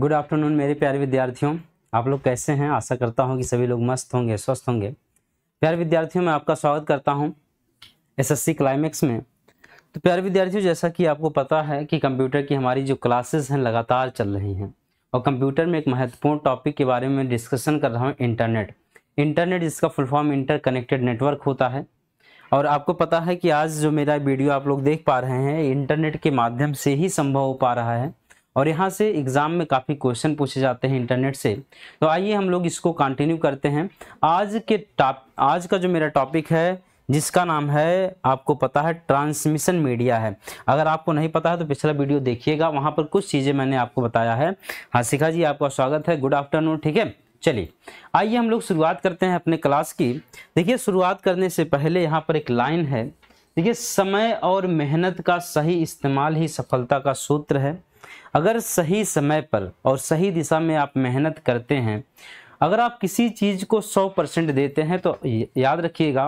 good afternoon मेरे प्यारे विद्यार्थियों आप लोग कैसे हैं आशा करता हूं कि सभी लोग मस्त होंगे स्वस्थ होंगे प्यारे विद्यार्थियों मैं आपका स्वागत करता हूं एसएससी क्लाइमेक्स में तो प्यारे विद्यार्थियों जैसा कि आपको पता है कि कंप्यूटर की हमारी जो क्लासेस हैं लगातार चल रही हैं और कंप्यूटर में एक महत्वपूर्ण टॉपिक के बारे में डिस्कशन कर रहा हूँ इंटरनेट इंटरनेट जिसका फुलफॉर्म इंटर इंटरकनेक्टेड नेटवर्क होता है और आपको पता है कि आज जो मेरा वीडियो आप लोग देख पा रहे हैं इंटरनेट के माध्यम से ही संभव हो पा रहा है और यहाँ से एग्ज़ाम में काफ़ी क्वेश्चन पूछे जाते हैं इंटरनेट से तो आइए हम लोग इसको कंटिन्यू करते हैं आज के टॉप आज का जो मेरा टॉपिक है जिसका नाम है आपको पता है ट्रांसमिशन मीडिया है अगर आपको नहीं पता है तो पिछला वीडियो देखिएगा वहाँ पर कुछ चीज़ें मैंने आपको बताया है हासिका जी आपका स्वागत है गुड आफ्टरनून ठीक है चलिए आइए हम लोग शुरुआत करते हैं अपने क्लास की देखिए शुरुआत करने से पहले यहाँ पर एक लाइन है देखिए समय और मेहनत का सही इस्तेमाल ही सफलता का सूत्र है अगर सही समय पर और सही दिशा में आप मेहनत करते हैं अगर आप किसी चीज़ को सौ परसेंट देते हैं तो याद रखिएगा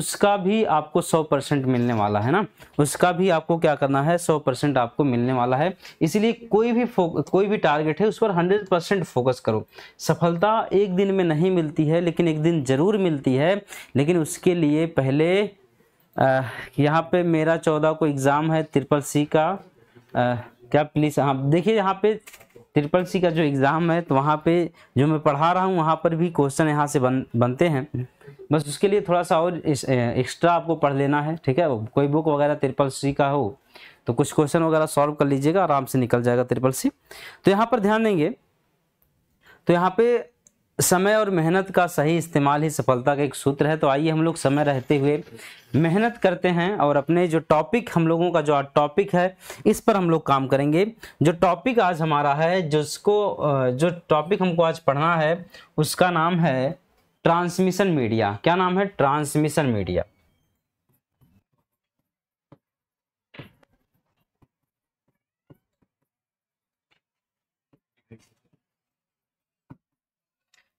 उसका भी आपको सौ परसेंट मिलने वाला है ना उसका भी आपको क्या करना है सौ परसेंट आपको मिलने वाला है इसलिए कोई भी कोई भी टारगेट है उस पर हंड्रेड परसेंट फोकस करो सफलता एक दिन में नहीं मिलती है लेकिन एक दिन ज़रूर मिलती है लेकिन उसके लिए पहले यहाँ पे मेरा चौदह को एग्ज़ाम है ट्रिपल सी का आ, क्या प्लीज़ आप हाँ, देखिए यहाँ पे ट्रिपल सी का जो एग्ज़ाम है तो वहाँ पे जो मैं पढ़ा रहा हूँ वहाँ पर भी क्वेश्चन यहाँ से बन बनते हैं बस उसके लिए थोड़ा सा और एक्स्ट्रा आपको पढ़ लेना है ठीक है कोई बुक वगैरह ट्रिपल सी का हो तो कुछ क्वेश्चन वगैरह सॉल्व कर लीजिएगा आराम से निकल जाएगा ट्रिपल सी तो यहाँ पर ध्यान देंगे तो यहाँ पे समय और मेहनत का सही इस्तेमाल ही सफलता का एक सूत्र है तो आइए हम लोग समय रहते हुए मेहनत करते हैं और अपने जो टॉपिक हम लोगों का जो आज टॉपिक है इस पर हम लोग काम करेंगे जो टॉपिक आज हमारा है जिसको जो टॉपिक हमको आज पढ़ना है उसका नाम है ट्रांसमिशन मीडिया क्या नाम है ट्रांसमिशन मीडिया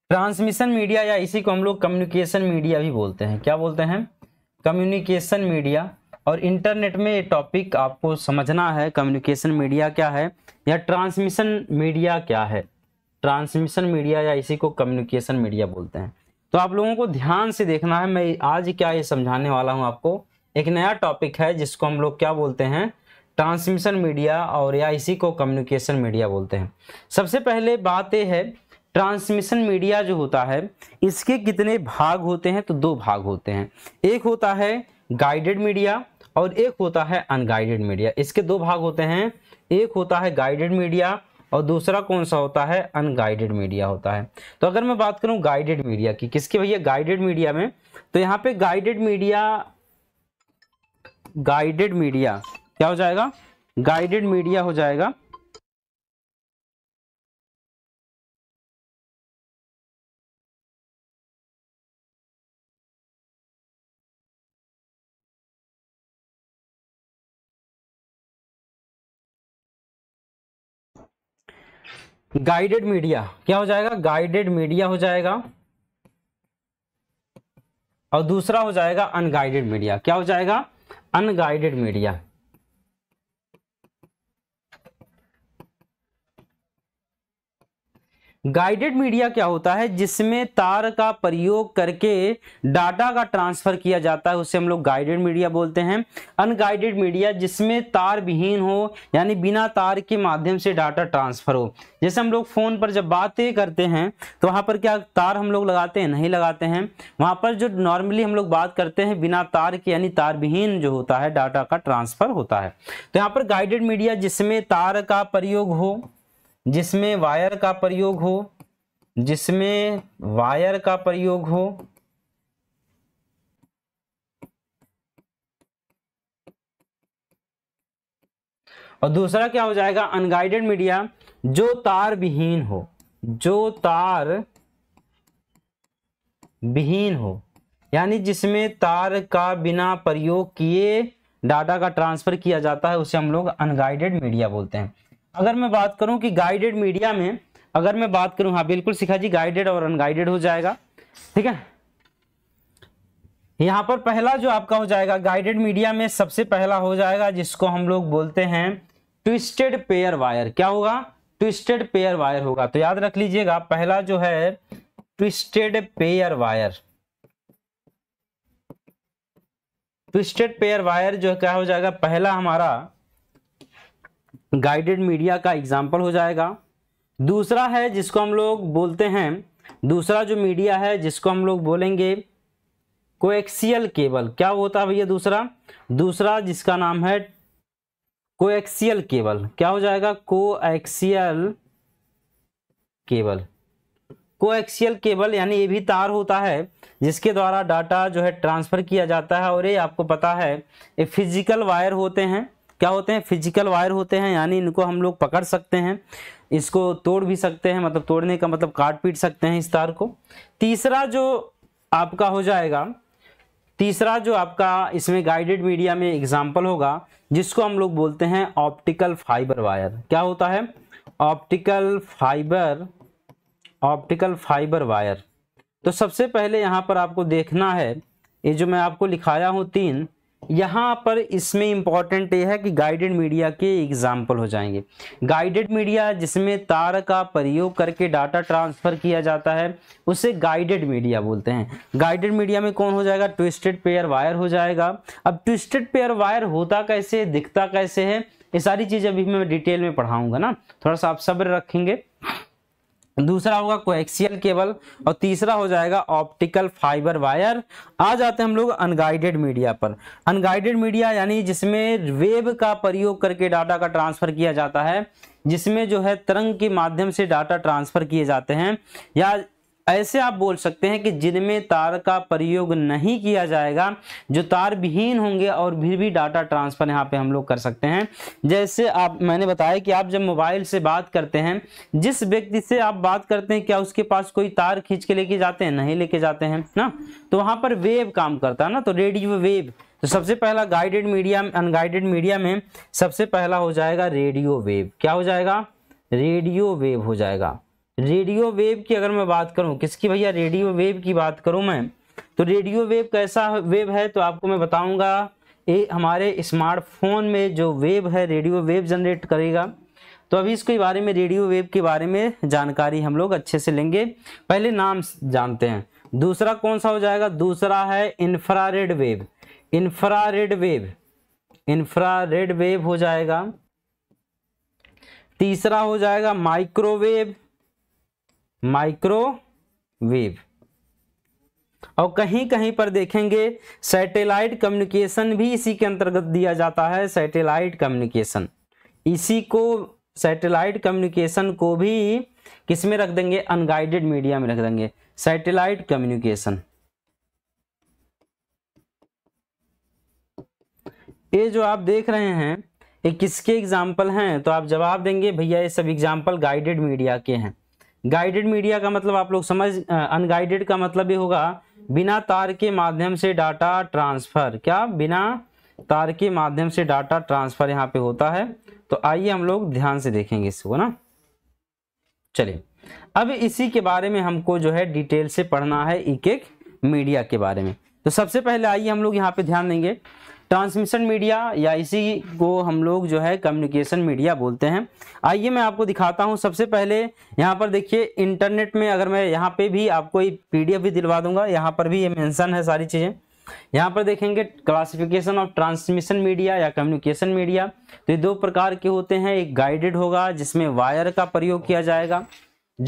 ट्रांसमिशन मीडिया या इसी को हम लोग कम्युनिकेशन मीडिया भी बोलते हैं क्या बोलते हैं कम्युनिकेशन मीडिया और इंटरनेट में ये टॉपिक आपको समझना है कम्युनिकेशन मीडिया क्या है या ट्रांसमिशन मीडिया क्या है ट्रांसमिशन मीडिया या इसी को कम्युनिकेशन मीडिया बोलते हैं तो आप लोगों को ध्यान से देखना है मैं आज क्या ये समझाने वाला हूँ आपको एक नया टॉपिक है जिसको हम लोग क्या बोलते हैं ट्रांसमिशन मीडिया और या इसी को कम्युनिकेशन मीडिया बोलते हैं सबसे पहले बात यह है ट्रांसमिशन मीडिया जो होता है इसके कितने भाग होते हैं तो दो भाग होते हैं एक होता है गाइडेड मीडिया और एक होता है अनगाइडेड मीडिया इसके दो भाग होते हैं एक होता है गाइडेड मीडिया और दूसरा कौन सा होता है अनगाइडेड मीडिया होता है तो अगर मैं बात करूं गाइडेड मीडिया की किसके भैया गाइडेड मीडिया में तो यहाँ पे गाइडेड मीडिया गाइडेड मीडिया क्या हो जाएगा गाइडेड मीडिया हो जाएगा गाइडेड मीडिया क्या हो जाएगा गाइडेड मीडिया हो जाएगा और दूसरा हो जाएगा अनगाइडेड मीडिया क्या हो जाएगा अनगाइडेड मीडिया गाइडेड मीडिया क्या होता है जिसमें तार का प्रयोग करके डाटा का ट्रांसफर किया जाता है उसे हम लोग गाइडेड मीडिया बोलते हैं अनगाइडेड मीडिया जिसमें तार विहीन हो यानी बिना तार के माध्यम से डाटा ट्रांसफर हो जैसे हम लोग फोन पर जब बातें करते हैं तो वहां पर क्या तार हम लोग लगाते हैं नहीं लगाते हैं वहां पर जो नॉर्मली हम लोग बात करते हैं बिना तार के यानी तार विहीन जो होता है डाटा का ट्रांसफर होता है तो यहाँ पर गाइडेड मीडिया जिसमें तार का प्रयोग हो जिसमें वायर का प्रयोग हो जिसमें वायर का प्रयोग हो और दूसरा क्या हो जाएगा अनगाइडेड मीडिया जो तार विहीन हो जो तार विहीन हो यानी जिसमें तार का बिना प्रयोग किए डाटा का ट्रांसफर किया जाता है उसे हम लोग अनगाइडेड मीडिया बोलते हैं अगर मैं बात करूं कि गाइडेड मीडिया में अगर मैं बात करूं हाँ बिल्कुल सिखा जी गाइडेड और अनगाइडेड हो जाएगा ठीक है यहां पर पहला जो आपका हो जाएगा गाइडेड मीडिया में सबसे पहला हो जाएगा जिसको हम लोग बोलते हैं ट्विस्टेड पेयर वायर क्या होगा ट्विस्टेड पेयर वायर होगा तो याद रख लीजिएगा पहला जो है twisted pair wire twisted pair wire जो क्या हो जाएगा पहला हमारा गाइडेड मीडिया का एग्जाम्पल हो जाएगा दूसरा है जिसको हम लोग बोलते हैं दूसरा जो मीडिया है जिसको हम लोग बोलेंगे कोएक्सियल केबल क्या होता है भैया दूसरा दूसरा जिसका नाम है कोएक्सियल केबल क्या हो जाएगा कोएक्सियल केबल कोएक्सियल केबल यानी ये भी तार होता है जिसके द्वारा डाटा जो है ट्रांसफ़र किया जाता है और ये आपको पता है ये फिजिकल वायर होते हैं क्या होते हैं फिजिकल वायर होते हैं यानी इनको हम लोग पकड़ सकते हैं इसको तोड़ भी सकते हैं मतलब तोड़ने का मतलब काट पीट सकते हैं इस तार को तीसरा जो आपका हो जाएगा तीसरा जो आपका इसमें गाइडेड मीडिया में एग्जाम्पल होगा जिसको हम लोग बोलते हैं ऑप्टिकल फाइबर वायर क्या होता है optical fibre optical fibre wire तो सबसे पहले यहाँ पर आपको देखना है ये जो मैं आपको लिखाया हूँ तीन यहाँ पर इसमें इम्पॉर्टेंट ये है कि गाइडेड मीडिया के एग्जाम्पल हो जाएंगे गाइडेड मीडिया जिसमें तार का प्रयोग करके डाटा ट्रांसफ़र किया जाता है उसे गाइडेड मीडिया बोलते हैं गाइडेड मीडिया में कौन हो जाएगा ट्विस्टेड पेयर वायर हो जाएगा अब ट्विस्टेड पेयर वायर होता कैसे दिखता कैसे है ये सारी चीज़ अभी मैं डिटेल में पढ़ाऊँगा ना थोड़ा सा आप सब्र रखेंगे दूसरा होगा कोएक्सियल केबल और तीसरा हो जाएगा ऑप्टिकल फाइबर वायर आ जाते हैं हम लोग अनगाइडेड मीडिया पर अनगाइडेड मीडिया यानी जिसमें वेब का प्रयोग करके डाटा का ट्रांसफर किया जाता है जिसमें जो है तरंग के माध्यम से डाटा ट्रांसफर किए जाते हैं या ऐसे आप बोल सकते हैं कि जिनमें तार का प्रयोग नहीं किया जाएगा जो तार विहीन होंगे और फिर भी, डाटा ट्रांसफर यहाँ पे हम लोग कर सकते हैं जैसे आप मैंने बताया कि आप जब मोबाइल से बात करते हैं जिस व्यक्ति से आप बात करते हैं क्या उसके पास कोई तार खींच के लेके जाते हैं नहीं लेके जाते हैं ना तो वहाँ पर वेव काम करता है ना तो रेडियो वेव तो सबसे पहला गाइडेड मीडिया अनगाइडेड मीडिया में सबसे पहला हो जाएगा रेडियो वेव क्या हो जाएगा रेडियो वेव हो जाएगा रेडियो वेव की अगर मैं बात करूं किसकी भैया रेडियो वेव की बात करूं मैं तो रेडियो वेव कैसा वेव है तो आपको मैं बताऊंगा ये हमारे स्मार्टफोन में जो वेव है रेडियो वेव जनरेट करेगा तो अभी इसके बारे में रेडियो वेव के बारे में जानकारी हम लोग अच्छे से लेंगे पहले नाम जानते हैं दूसरा कौन सा हो जाएगा दूसरा है infrared wave infrared wave infrared wave हो जाएगा तीसरा हो जाएगा माइक्रोवेव माइक्रोवेव और कहीं कहीं पर देखेंगे सैटेलाइट कम्युनिकेशन भी इसी के अंतर्गत दिया जाता है सैटेलाइट कम्युनिकेशन इसी को सैटेलाइट कम्युनिकेशन को भी किस में रख देंगे अनगाइडेड मीडिया में रख देंगे सैटेलाइट कम्युनिकेशन ये जो आप देख रहे हैं ये किसके एग्जाम्पल हैं तो आप जवाब देंगे भैया ये सब एग्जाम्पल गाइडेड मीडिया के हैं गाइडेड मीडिया का मतलब आप लोग समझ अनगाइडेड का मतलब ये होगा बिना तार के माध्यम से डाटा ट्रांसफ़र क्या बिना तार के माध्यम से डाटा ट्रांसफ़र यहाँ पे होता है तो आइए हम लोग ध्यान से देखेंगे इसको ना चलिए अब इसी के बारे में हमको जो है डिटेल से पढ़ना है एक एक मीडिया के बारे में तो सबसे पहले आइए हम लोग यहाँ पे ध्यान देंगे ट्रांसमिशन मीडिया या इसी को हम लोग जो है कम्युनिकेशन मीडिया बोलते हैं आइए मैं आपको दिखाता हूँ सबसे पहले यहाँ पर देखिए इंटरनेट में अगर मैं यहाँ पे भी आपको पीडीएफ भी दिलवा दूंगा यहाँ पर भी ये मेंशन है सारी चीज़ें यहाँ पर देखेंगे क्लासिफिकेशन ऑफ ट्रांसमिशन मीडिया या कम्युनिकेशन मीडिया तो ये दो प्रकार के होते हैं एक गाइडेड होगा जिसमें वायर का प्रयोग किया जाएगा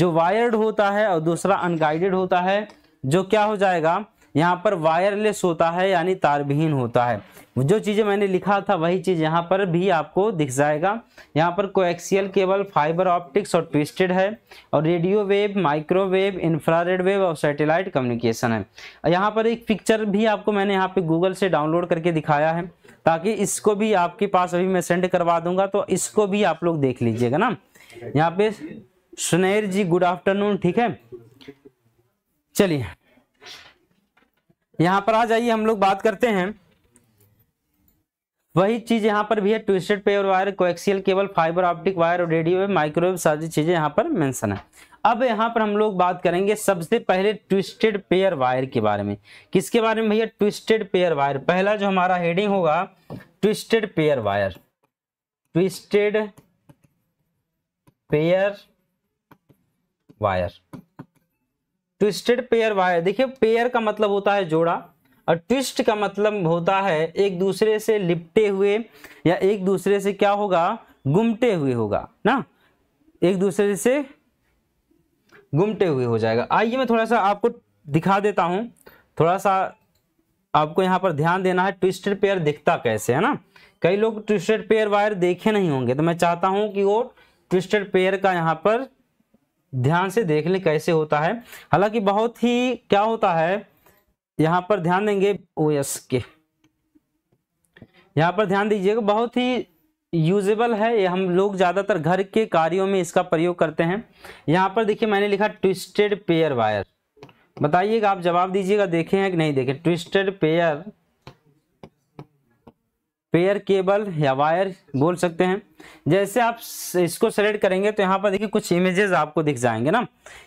जो वायर्ड होता है और दूसरा अनगाइडेड होता है जो क्या हो जाएगा यहाँ पर वायरलेस होता है यानी तारविहीन होता है जो चीज़ें मैंने लिखा था वही चीज़ यहाँ पर भी आपको दिख जाएगा यहाँ पर कोएक्सियल केबल फाइबर ऑप्टिक्स और ट्विस्टेड है और radio wave microwave infrared wave और सैटेलाइट कम्युनिकेशन है यहाँ पर एक पिक्चर भी आपको मैंने यहाँ पे गूगल से डाउनलोड करके दिखाया है ताकि इसको भी आपके पास अभी मैं सेंड करवा दूंगा तो इसको भी आप लोग देख लीजिएगा ना यहाँ पे सुनैर जी गुड आफ्टरनून ठीक है चलिए यहाँ पर आ जाइए हम लोग बात करते हैं वही चीज यहाँ पर भी है twisted pair wire coaxial cable fibre optic wire और रेडियो माइक्रोवेव सारी चीजें यहाँ पर मेंशन है अब यहाँ पर हम लोग बात करेंगे सबसे पहले ट्विस्टेड पेयर वायर के बारे में किसके बारे में भैया ट्विस्टेड पेयर वायर पहला जो हमारा हेडिंग होगा twisted pair wire twisted pair wire twisted pair wire देखिये पेयर का मतलब होता है जोड़ा और ट्विस्ट का मतलब होता है एक दूसरे से लिपटे हुए या एक दूसरे से क्या होगा गुमटे हुए होगा ना एक दूसरे से गुमटे हुए हो जाएगा आइए मैं थोड़ा सा आपको दिखा देता हूं थोड़ा सा आपको यहाँ पर ध्यान देना है ट्विस्टेड पेयर दिखता कैसे है ना कई लोग ट्विस्टेड पेयर वायर देखे नहीं होंगे तो मैं चाहता हूँ कि वो ट्विस्टेड पेयर का यहाँ पर ध्यान से देख ले कैसे होता है हालांकि बहुत ही क्या होता है यहां पर ध्यान देंगे ओ एस के यहां पर ध्यान दीजिएगा बहुत ही यूजेबल है ये हम लोग ज़्यादातर घर के कार्यों में इसका प्रयोग करते हैं यहां पर देखिए मैंने लिखा ट्विस्टेड पेयर वायर बताइएगा आप जवाब दीजिएगा देखे हैं कि नहीं देखे ट्विस्टेड पेयर पेयर केबल या वायर बोल सकते हैं जैसे आप इसको सेलेक्ट करेंगे तो यहाँ पर देखिए कुछ इमेजेस आपको दिख जाएंगे ना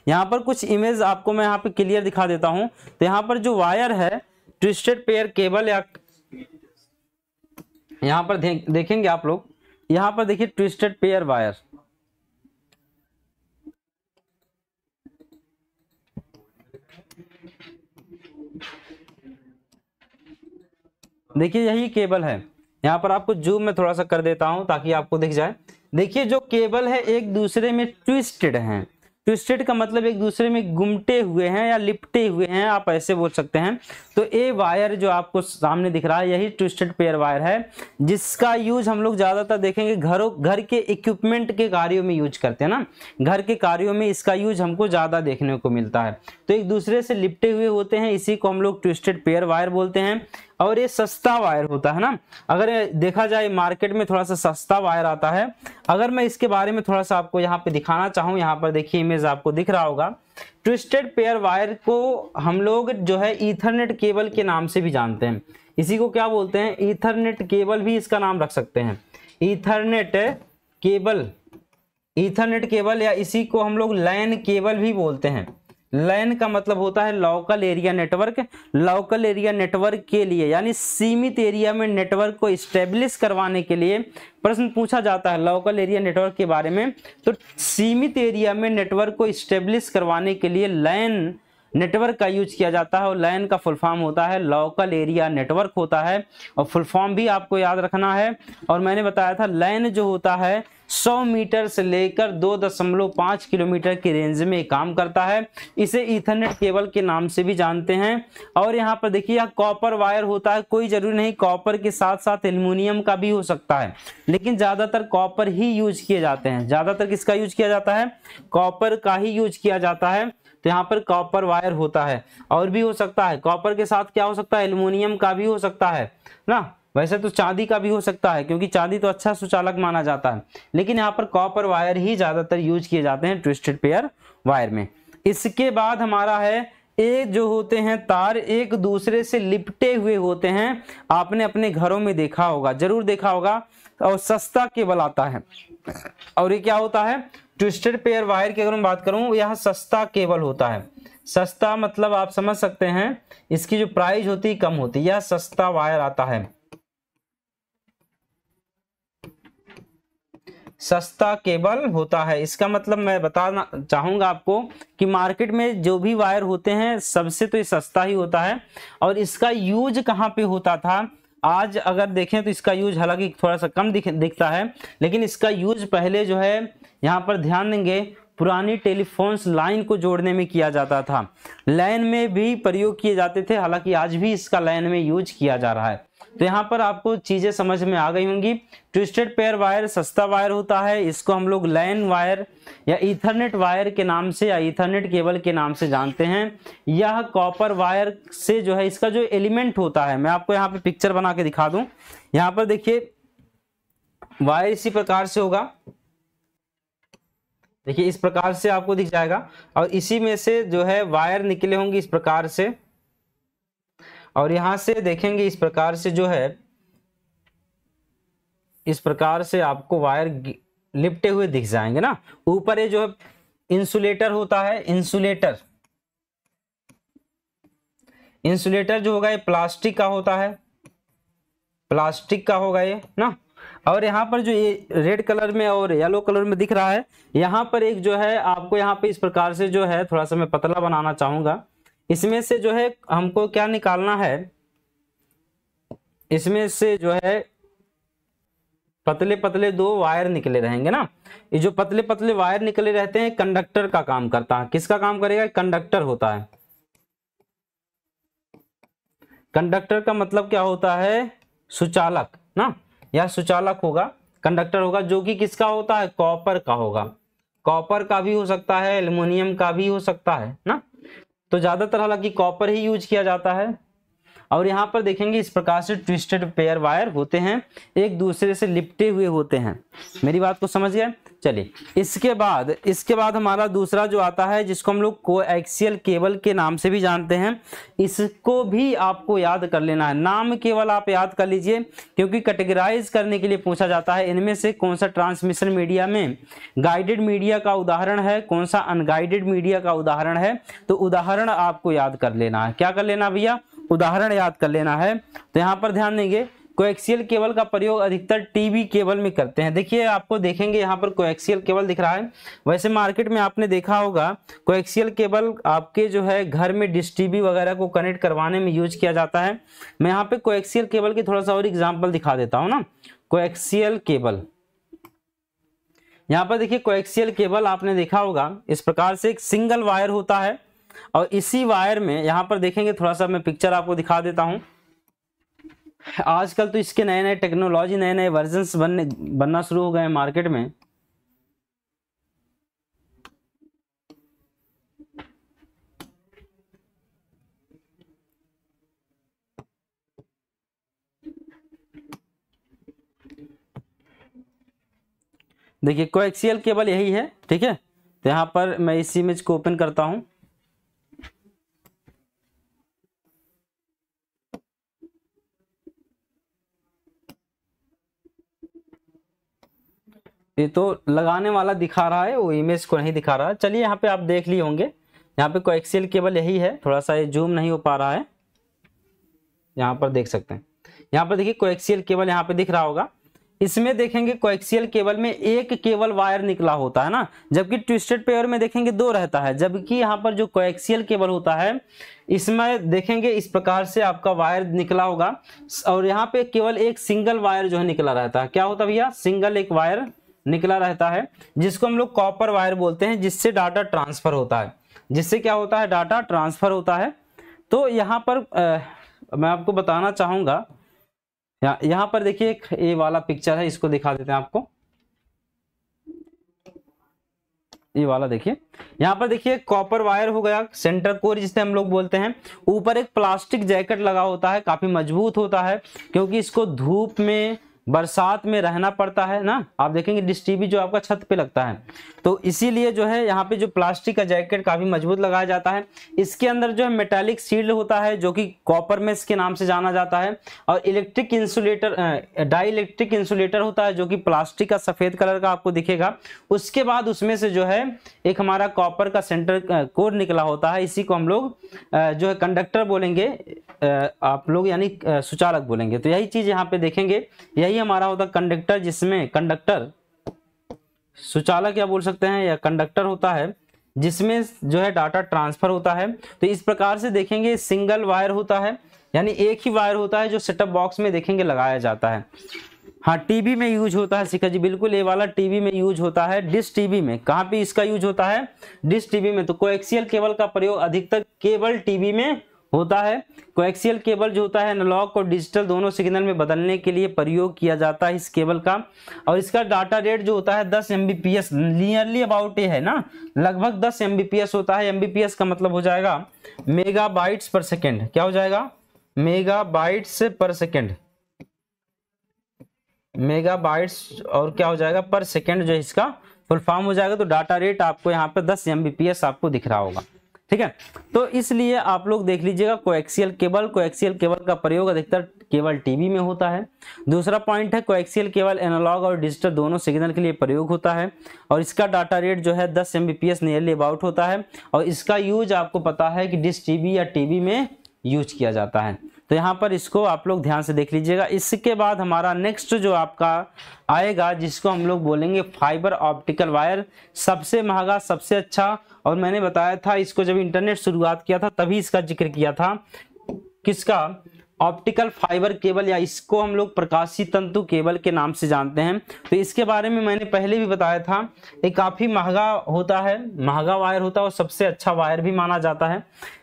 यहाँ पर कुछ इमेज आपको मैं यहाँ पे क्लियर दिखा देता हूँ तो यहाँ पर जो वायर है ट्विस्टेड पेयर केबल या यहाँ पर देखेंगे आप लोग यहाँ पर देखिए ट्विस्टेड पेयर वायर देखिए यही केबल है यहाँ पर आपको जूम में थोड़ा सा कर देता हूं ताकि आपको दिख जाए देखिए जो केबल है एक दूसरे में ट्विस्टेड हैं ट्विस्टेड का मतलब एक दूसरे में गुमटे हुए हैं या लिपटे हुए हैं आप ऐसे बोल सकते हैं तो ये वायर जो आपको सामने दिख रहा है यही ट्विस्टेड पेयर वायर है जिसका यूज हम लोग ज़्यादातर देखेंगे घरों घर के इक्विपमेंट के कार्यों में यूज करते हैं ना घर के कार्यों में इसका यूज हमको ज़्यादा देखने को मिलता है तो एक दूसरे से लिपटे हुए होते हैं इसी को हम लोग ट्विस्टेड पेयर वायर बोलते हैं और ये सस्ता वायर होता है ना अगर देखा जाए मार्केट में थोड़ा सा सस्ता वायर आता है अगर मैं इसके बारे में थोड़ा सा आपको यहाँ पे दिखाना चाहूँ यहाँ पर देखिए इमेज आपको दिख रहा होगा ट्विस्टेड पेयर वायर को हम लोग जो है ईथरनेट केबल के नाम से भी जानते हैं इसी को क्या बोलते हैं ईथरनेट केबल भी इसका नाम रख सकते हैं ईथरनेट केबल ईथरनेट केबल या इसी को हम लोग लैन केबल भी बोलते हैं लैन का मतलब होता है local area network local area network के लिए यानी सीमित एरिया में नेटवर्क को स्टेब्लिश करवाने के लिए प्रश्न पूछा जाता है लोकल एरिया नेटवर्क के बारे में तो सीमित एरिया में नेटवर्क को स्टेब्लिश करवाने के लिए लैन नेटवर्क का यूज किया जाता है और लैन का फुल फॉर्म होता है लोकल एरिया नेटवर्क होता है और फुल फॉर्म भी आपको याद रखना है और मैंने बताया था लैन जो होता है 100 मीटर से लेकर 2.5 किलोमीटर की रेंज में काम करता है इसे इथरनेट केबल के नाम से भी जानते हैं और यहाँ पर देखिए यह कॉपर वायर होता है कोई जरूरी नहीं कॉपर के साथ साथ एल्यूमिनियम का भी हो सकता है लेकिन ज़्यादातर कॉपर ही यूज किए जाते हैं ज़्यादातर किसका यूज किया जाता है कॉपर का ही यूज किया जाता है तो यहाँ पर कॉपर वायर होता है और भी हो सकता है कॉपर के साथ क्या हो सकता है एल्यूमिनियम का भी हो सकता है ना वैसे तो चांदी का भी हो सकता है क्योंकि चांदी तो अच्छा सुचालक माना जाता है लेकिन यहाँ पर कॉपर वायर ही ज़्यादातर यूज किए जाते हैं ट्विस्टेड पेयर वायर में इसके बाद हमारा है ये जो होते हैं तार एक दूसरे से लिपटे हुए होते हैं आपने अपने घरों में देखा होगा जरूर देखा होगा और सस्ता केबल आता है और ये क्या होता है ट्विस्टेड पेयर वायर की अगर मैं बात करूं यह सस्ता केबल होता है सस्ता मतलब आप समझ सकते हैं इसकी जो प्राइस होती है कम होती है यह सस्ता वायर आता है सस्ता केबल होता है इसका मतलब मैं बताना चाहूंगा आपको कि मार्केट में जो भी वायर होते हैं सबसे तो ये सस्ता ही होता है और इसका यूज कहाँ पे होता था आज अगर देखें तो इसका यूज हालांकि थोड़ा सा कम दिख, दिखता है लेकिन इसका यूज पहले जो है यहाँ पर ध्यान देंगे पुरानी टेलीफोन्स लाइन को जोड़ने में किया जाता था लाइन में भी प्रयोग किए जाते थे हालांकि आज भी इसका लाइन में यूज किया जा रहा है तो यहाँ पर आपको चीजें समझ में आ गई होंगी ट्विस्टेड पेयर वायर सस्ता वायर होता है इसको हम लोग लाइन वायर या इथरनेट वायर के नाम से या इथरनेट केबल के नाम से जानते हैं यह कॉपर वायर से जो है इसका जो एलिमेंट होता है मैं आपको यहाँ पे पिक्चर बना के दिखा दू यहाँ पर देखिए वायर इसी प्रकार से होगा देखिए इस प्रकार से आपको दिख जाएगा और इसी में से जो है वायर निकले होंगे इस प्रकार से और यहां से देखेंगे इस प्रकार से जो है इस प्रकार से आपको वायर लिपटे हुए दिख जाएंगे ना ऊपर ये जो है इंसुलेटर होता है इंसुलेटर इंसुलेटर जो होगा ये प्लास्टिक का होता है प्लास्टिक का होगा ये ना और यहाँ पर जो ये रेड कलर में और येलो कलर में दिख रहा है यहाँ पर एक जो है आपको यहाँ पे इस प्रकार से जो है थोड़ा सा मैं पतला बनाना चाहूंगा इसमें से जो है हमको क्या निकालना है इसमें से जो है पतले पतले दो वायर निकले रहेंगे ना ये जो पतले पतले वायर निकले रहते हैं कंडक्टर का काम करता है किसका काम करेगा कंडक्टर होता है कंडक्टर का मतलब क्या होता है सुचालक ना या सुचालक होगा कंडक्टर होगा जो कि किसका होता है कॉपर का होगा कॉपर का भी हो सकता है एल्यूमिनियम का भी हो सकता है ना तो ज़्यादातर हालांकि कॉपर ही यूज किया जाता है और यहाँ पर देखेंगे इस प्रकार से ट्विस्टेड पेयर वायर होते हैं एक दूसरे से लिपटे हुए होते हैं मेरी बात को समझ गए चलिए इसके बाद इसके बाद हमारा दूसरा जो आता है जिसको हम लोग को एक्सियल केबल के नाम से भी जानते हैं इसको भी आपको याद कर लेना है नाम केवल आप याद कर लीजिए क्योंकि कैटेगराइज करने के लिए पूछा जाता है इनमें से कौन सा ट्रांसमिशन मीडिया में गाइडेड मीडिया का उदाहरण है कौन सा अनगाइडेड मीडिया का उदाहरण है तो उदाहरण आपको याद कर लेना है क्या कर लेना भैया उदाहरण याद कर लेना है तो यहाँ पर ध्यान देंगे कोएक्सियल केबल का प्रयोग अधिकतर टीवी केबल में करते हैं देखिए आपको देखेंगे यहाँ पर कोएक्सियल केबल दिख रहा है वैसे मार्केट में आपने देखा होगा कोएक्सियल केबल आपके जो है घर में डिश टीवी वगैरह को कनेक्ट करवाने में यूज किया जाता है मैं यहाँ पे कोएक्सियल केबल की थोड़ा सा और एग्जाम्पल दिखा देता हूँ ना कोएक्सियल केबल यहाँ पर देखिए कोएक्सियल केबल आपने देखा होगा इस प्रकार से एक सिंगल वायर होता है और इसी वायर में यहाँ पर देखेंगे थोड़ा सा मैं पिक्चर आपको दिखा देता हूँ आजकल तो इसके नए नए टेक्नोलॉजी नए नए वर्जन बनने बनना शुरू हो गए हैं मार्केट में देखिए कोएक्सियल केबल यही है ठीक है तो यहाँ पर मैं इस इमेज को ओपन करता हूँ ये तो लगाने वाला दिखा रहा है वो इमेज को नहीं दिखा रहा है चलिए यहाँ पे आप देख लिए होंगे यहाँ पे कोएक्सियल केबल यही है थोड़ा सा ये जूम नहीं हो पा रहा है यहाँ पर देख सकते हैं यहाँ पर देखिए कोएक्सियल केबल यहाँ पे दिख रहा होगा इसमें देखेंगे कोएक्सियल केबल में एक केबल वायर निकला होता है ना जबकि ट्विस्टेड पेयर में देखेंगे दो रहता है जबकि यहाँ पर जो कोएक्सियल केबल होता है इसमें देखेंगे इस प्रकार से आपका वायर निकला होगा और यहाँ पे केवल एक सिंगल वायर जो है निकला रहता है क्या होता भैया सिंगल एक वायर निकला रहता है जिसको हम लोग कॉपर वायर बोलते हैं जिससे डाटा ट्रांसफर होता है जिससे क्या होता है डाटा ट्रांसफर होता है तो यहाँ पर आ, मैं आपको बताना चाहूंगा यह, यहाँ पर देखिए ये वाला पिक्चर है इसको दिखा देते हैं आपको ये वाला देखिए यहाँ पर देखिए कॉपर वायर हो गया सेंटर कोर जिसे हम लोग बोलते हैं ऊपर एक प्लास्टिक जैकेट लगा होता है काफी मजबूत होता है क्योंकि इसको धूप में बरसात में रहना पड़ता है ना आप देखेंगे डिश जो आपका छत पे लगता है तो इसीलिए जो है यहाँ पे जो प्लास्टिक का जैकेट काफी मजबूत लगाया जाता है इसके अंदर जो है मेटेलिक सील्ड होता है जो कि कॉपर मेस के नाम से जाना जाता है और electric insulator dielectric insulator होता है जो कि प्लास्टिक का सफेद कलर का आपको दिखेगा उसके बाद उसमें से जो है एक हमारा कॉपर का सेंटर कोर निकला होता है इसी को हम लोग जो है कंडक्टर बोलेंगे आप लोग यानी सुचालक बोलेंगे तो यही चीज यहाँ पे देखेंगे यही हमारा होता कंडक्टर जिसमें कंडक्टर सुचालक या बोल सकते हैं या कंडक्टर होता है जिसमें जो है डाटा ट्रांसफर होता है तो इस प्रकार से देखेंगे सिंगल वायर होता है यानी एक ही वायर होता है जो सेटअप बॉक्स में देखेंगे लगाया जाता है हाँ टीवी में यूज होता है शिखा जी बिल्कुल ये वाला टीवी में यूज होता है डिश टीवी में कहाँ पे इसका यूज होता है डिश टीवी में तो कोएक्सियल केबल का प्रयोग अधिकतर केबल टीवी में होता है कोएक्सियल केबल जो होता है एनालॉग और डिजिटल दोनों सिग्नल में बदलने के लिए प्रयोग किया जाता है इस केबल का और इसका डाटा रेट जो होता है 10 एम नियरली अबाउट ये है ना लगभग 10 एम होता है एमबीपीएस का मतलब हो जाएगा मेगा पर सेकेंड क्या हो जाएगा मेगा पर सेकेंड मेगा और क्या हो जाएगा पर सेकेंड जो इसका फुल फॉर्म हो जाएगा तो डाटा रेट आपको यहाँ पे दस एम आपको दिख रहा होगा ठीक है तो इसलिए आप लोग देख लीजिएगा कोएक्सियल केबल कोएक्सियल केबल का प्रयोग अधिकतर केबल टीवी में होता है दूसरा पॉइंट है कोएक्सियल केबल एनालॉग और डिजिटल दोनों सिग्नल के लिए प्रयोग होता है और इसका डाटा रेट जो है 10 एम नियरली अबाउट होता है और इसका यूज आपको पता है कि डिश टीवी या टीवी में यूज किया जाता है तो यहाँ पर इसको आप लोग ध्यान से देख लीजिएगा इसके बाद हमारा नेक्स्ट जो आपका आएगा जिसको हम लोग बोलेंगे फाइबर ऑप्टिकल वायर सबसे महंगा सबसे अच्छा और मैंने बताया था इसको जब इंटरनेट शुरुआत किया था तभी इसका जिक्र किया था किसका ऑप्टिकल फाइबर केबल या इसको हम लोग प्रकाशी तंतु केबल के नाम से जानते हैं तो इसके बारे में मैंने पहले भी बताया था ये काफ़ी महंगा होता है महंगा वायर होता है और सबसे अच्छा वायर भी माना जाता है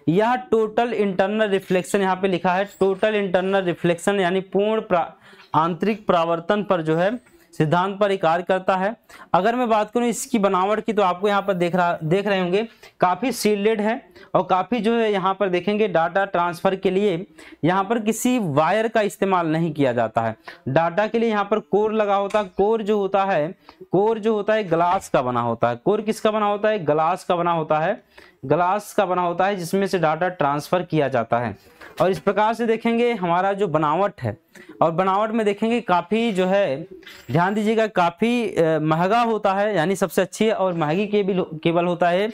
यह टोटल इंटरनल रिफ्लेक्शन यहाँ पे लिखा है टोटल इंटरनल रिफ्लेक्शन यानी पूर्ण प्रा, आंतरिक प्रावर्तन पर जो है सिद्धांत पर ही कार्य करता है अगर मैं बात करूँ इसकी बनावट की तो आपको यहाँ पर देख रहा देख रहे होंगे काफ़ी सील्डेड है और काफ़ी जो है यहाँ पर देखेंगे डाटा ट्रांसफ़र के लिए यहाँ पर किसी वायर का इस्तेमाल नहीं किया जाता है डाटा के लिए यहाँ पर कोर लगा होता है कोर जो होता है कोर जो होता है ग्लास का बना होता है कोर किसका बना होता है ग्लास का बना होता है ग्लास का बना होता है जिसमें से डाटा ट्रांसफ़र किया जाता है और इस प्रकार से देखेंगे हमारा जो बनावट है और बनावट में देखेंगे काफ़ी जो है ध्यान दीजिएगा काफ़ी महंगा होता है यानी सबसे अच्छी और महंगी केबल केबल होता है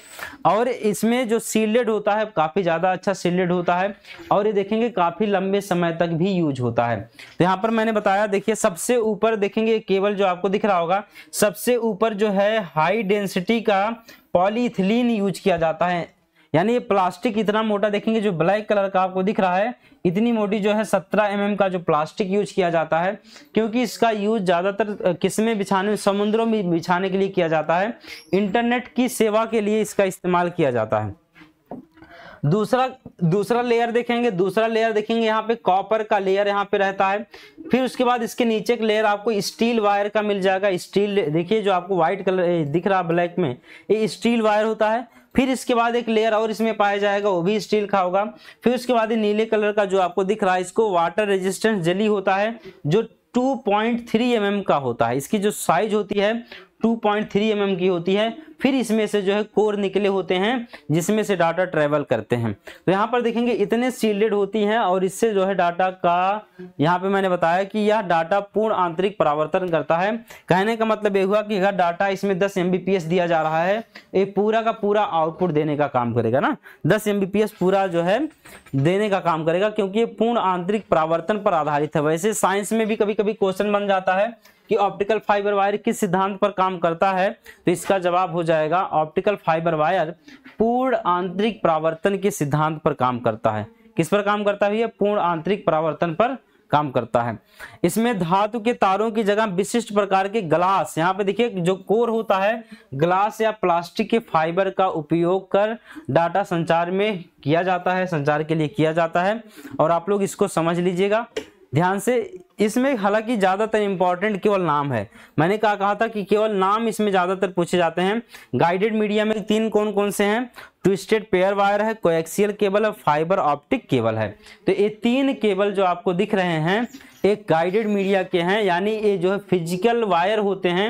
और इसमें जो सीलेड होता है काफ़ी ज़्यादा अच्छा सीलेड होता है और ये देखेंगे काफ़ी लंबे समय तक भी यूज होता है तो यहाँ पर मैंने बताया देखिए सबसे ऊपर देखेंगे केबल जो आपको दिख रहा होगा सबसे ऊपर जो है हाई डेंसिटी का पॉलीथिलीन यूज किया जाता है यानी ये प्लास्टिक इतना मोटा देखेंगे जो ब्लैक कलर का आपको दिख रहा है इतनी मोटी जो है 17 एम mm का जो प्लास्टिक यूज किया जाता है क्योंकि इसका यूज ज्यादातर किस्में बिछाने समुद्रों में बिछाने के लिए किया जाता है इंटरनेट की सेवा के लिए इसका इस्तेमाल किया जाता है दूसरा दूसरा लेयर देखेंगे दूसरा लेयर देखेंगे यहाँ पे कॉपर का लेयर यहाँ पे रहता है फिर उसके बाद इसके नीचे एक लेयर आपको स्टील वायर का मिल जाएगा स्टील देखिए जो आपको व्हाइट कलर दिख रहा है ब्लैक में ये स्टील वायर होता है फिर इसके बाद एक लेयर और इसमें पाया जाएगा वो भी स्टील का होगा फिर उसके बाद नीले कलर का जो आपको दिख रहा है इसको वाटर रेजिस्टेंस जली होता है जो 2.3 पॉइंट mm का होता है इसकी जो साइज होती है two point three M M की होती है फिर इसमें से जो है कोर निकले होते हैं जिसमें से डाटा ट्रेवल करते हैं तो यहाँ पर देखेंगे इतने सील्डेड होती हैं और इससे जो है डाटा का यहाँ पे मैंने बताया कि यह डाटा पूर्ण आंतरिक परावर्तन करता है कहने का मतलब ये हुआ कि यह डाटा इसमें दस एम दिया जा रहा है ये पूरा का पूरा आउटपुट देने का काम करेगा ना दस एम पूरा जो है देने का काम करेगा क्योंकि ये पूर्ण आंतरिक परावर्तन पर आधारित है वैसे साइंस में भी कभी कभी क्वेश्चन बन जाता है कि ऑप्टिकल फाइबर वायर किस सिद्धांत पर काम करता है तो इसका जवाब हो जाएगा ऑप्टिकल फाइबर वायर पूर्ण आंतरिक प्रावर्तन के सिद्धांत पर काम करता है किस पर काम करता है पूर्ण आंतरिक प्रावर्तन पर काम करता है इसमें धातु के तारों की जगह विशिष्ट प्रकार के ग्लास यहाँ पे देखिए जो कोर होता है ग्लास या प्लास्टिक के फाइबर का उपयोग कर डाटा संचार में किया जाता है संचार के लिए किया जाता है और आप लोग इसको समझ लीजिएगा ध्यान से इसमें हालांकि ज़्यादातर इंपॉर्टेंट केवल नाम है मैंने कहा कहा था कि केवल नाम इसमें ज़्यादातर पूछे जाते हैं गाइडेड मीडिया में तीन कौन कौन से हैं ट्विस्टेड पेयर वायर है कोएक्सियल केबल और फाइबर ऑप्टिक केबल है तो ये तीन केबल जो आपको दिख रहे हैं एक गाइडेड मीडिया के हैं यानी ये जो है फिजिकल वायर होते हैं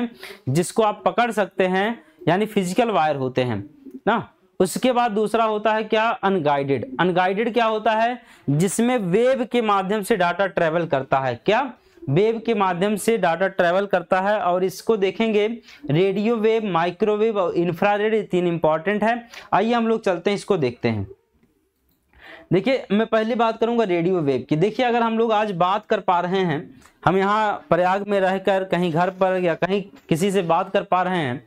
जिसको आप पकड़ सकते हैं यानी फिजिकल वायर होते हैं ना उसके बाद दूसरा होता है क्या अनगाइडेड अनगाइडेड क्या होता है जिसमें वेव के माध्यम से डाटा ट्रेवल करता है क्या वेव के माध्यम से डाटा ट्रेवल करता है और इसको देखेंगे रेडियो वेव माइक्रोवेव और इंफ्रारेड ये तीन इंपॉर्टेंट है आइए हम लोग चलते हैं इसको देखते हैं देखिए मैं पहली बात करूंगा रेडियो वेव की देखिए अगर हम लोग आज बात कर पा रहे हैं हम यहाँ प्रयाग में रहकर कहीं घर पर या कहीं किसी से बात कर पा रहे हैं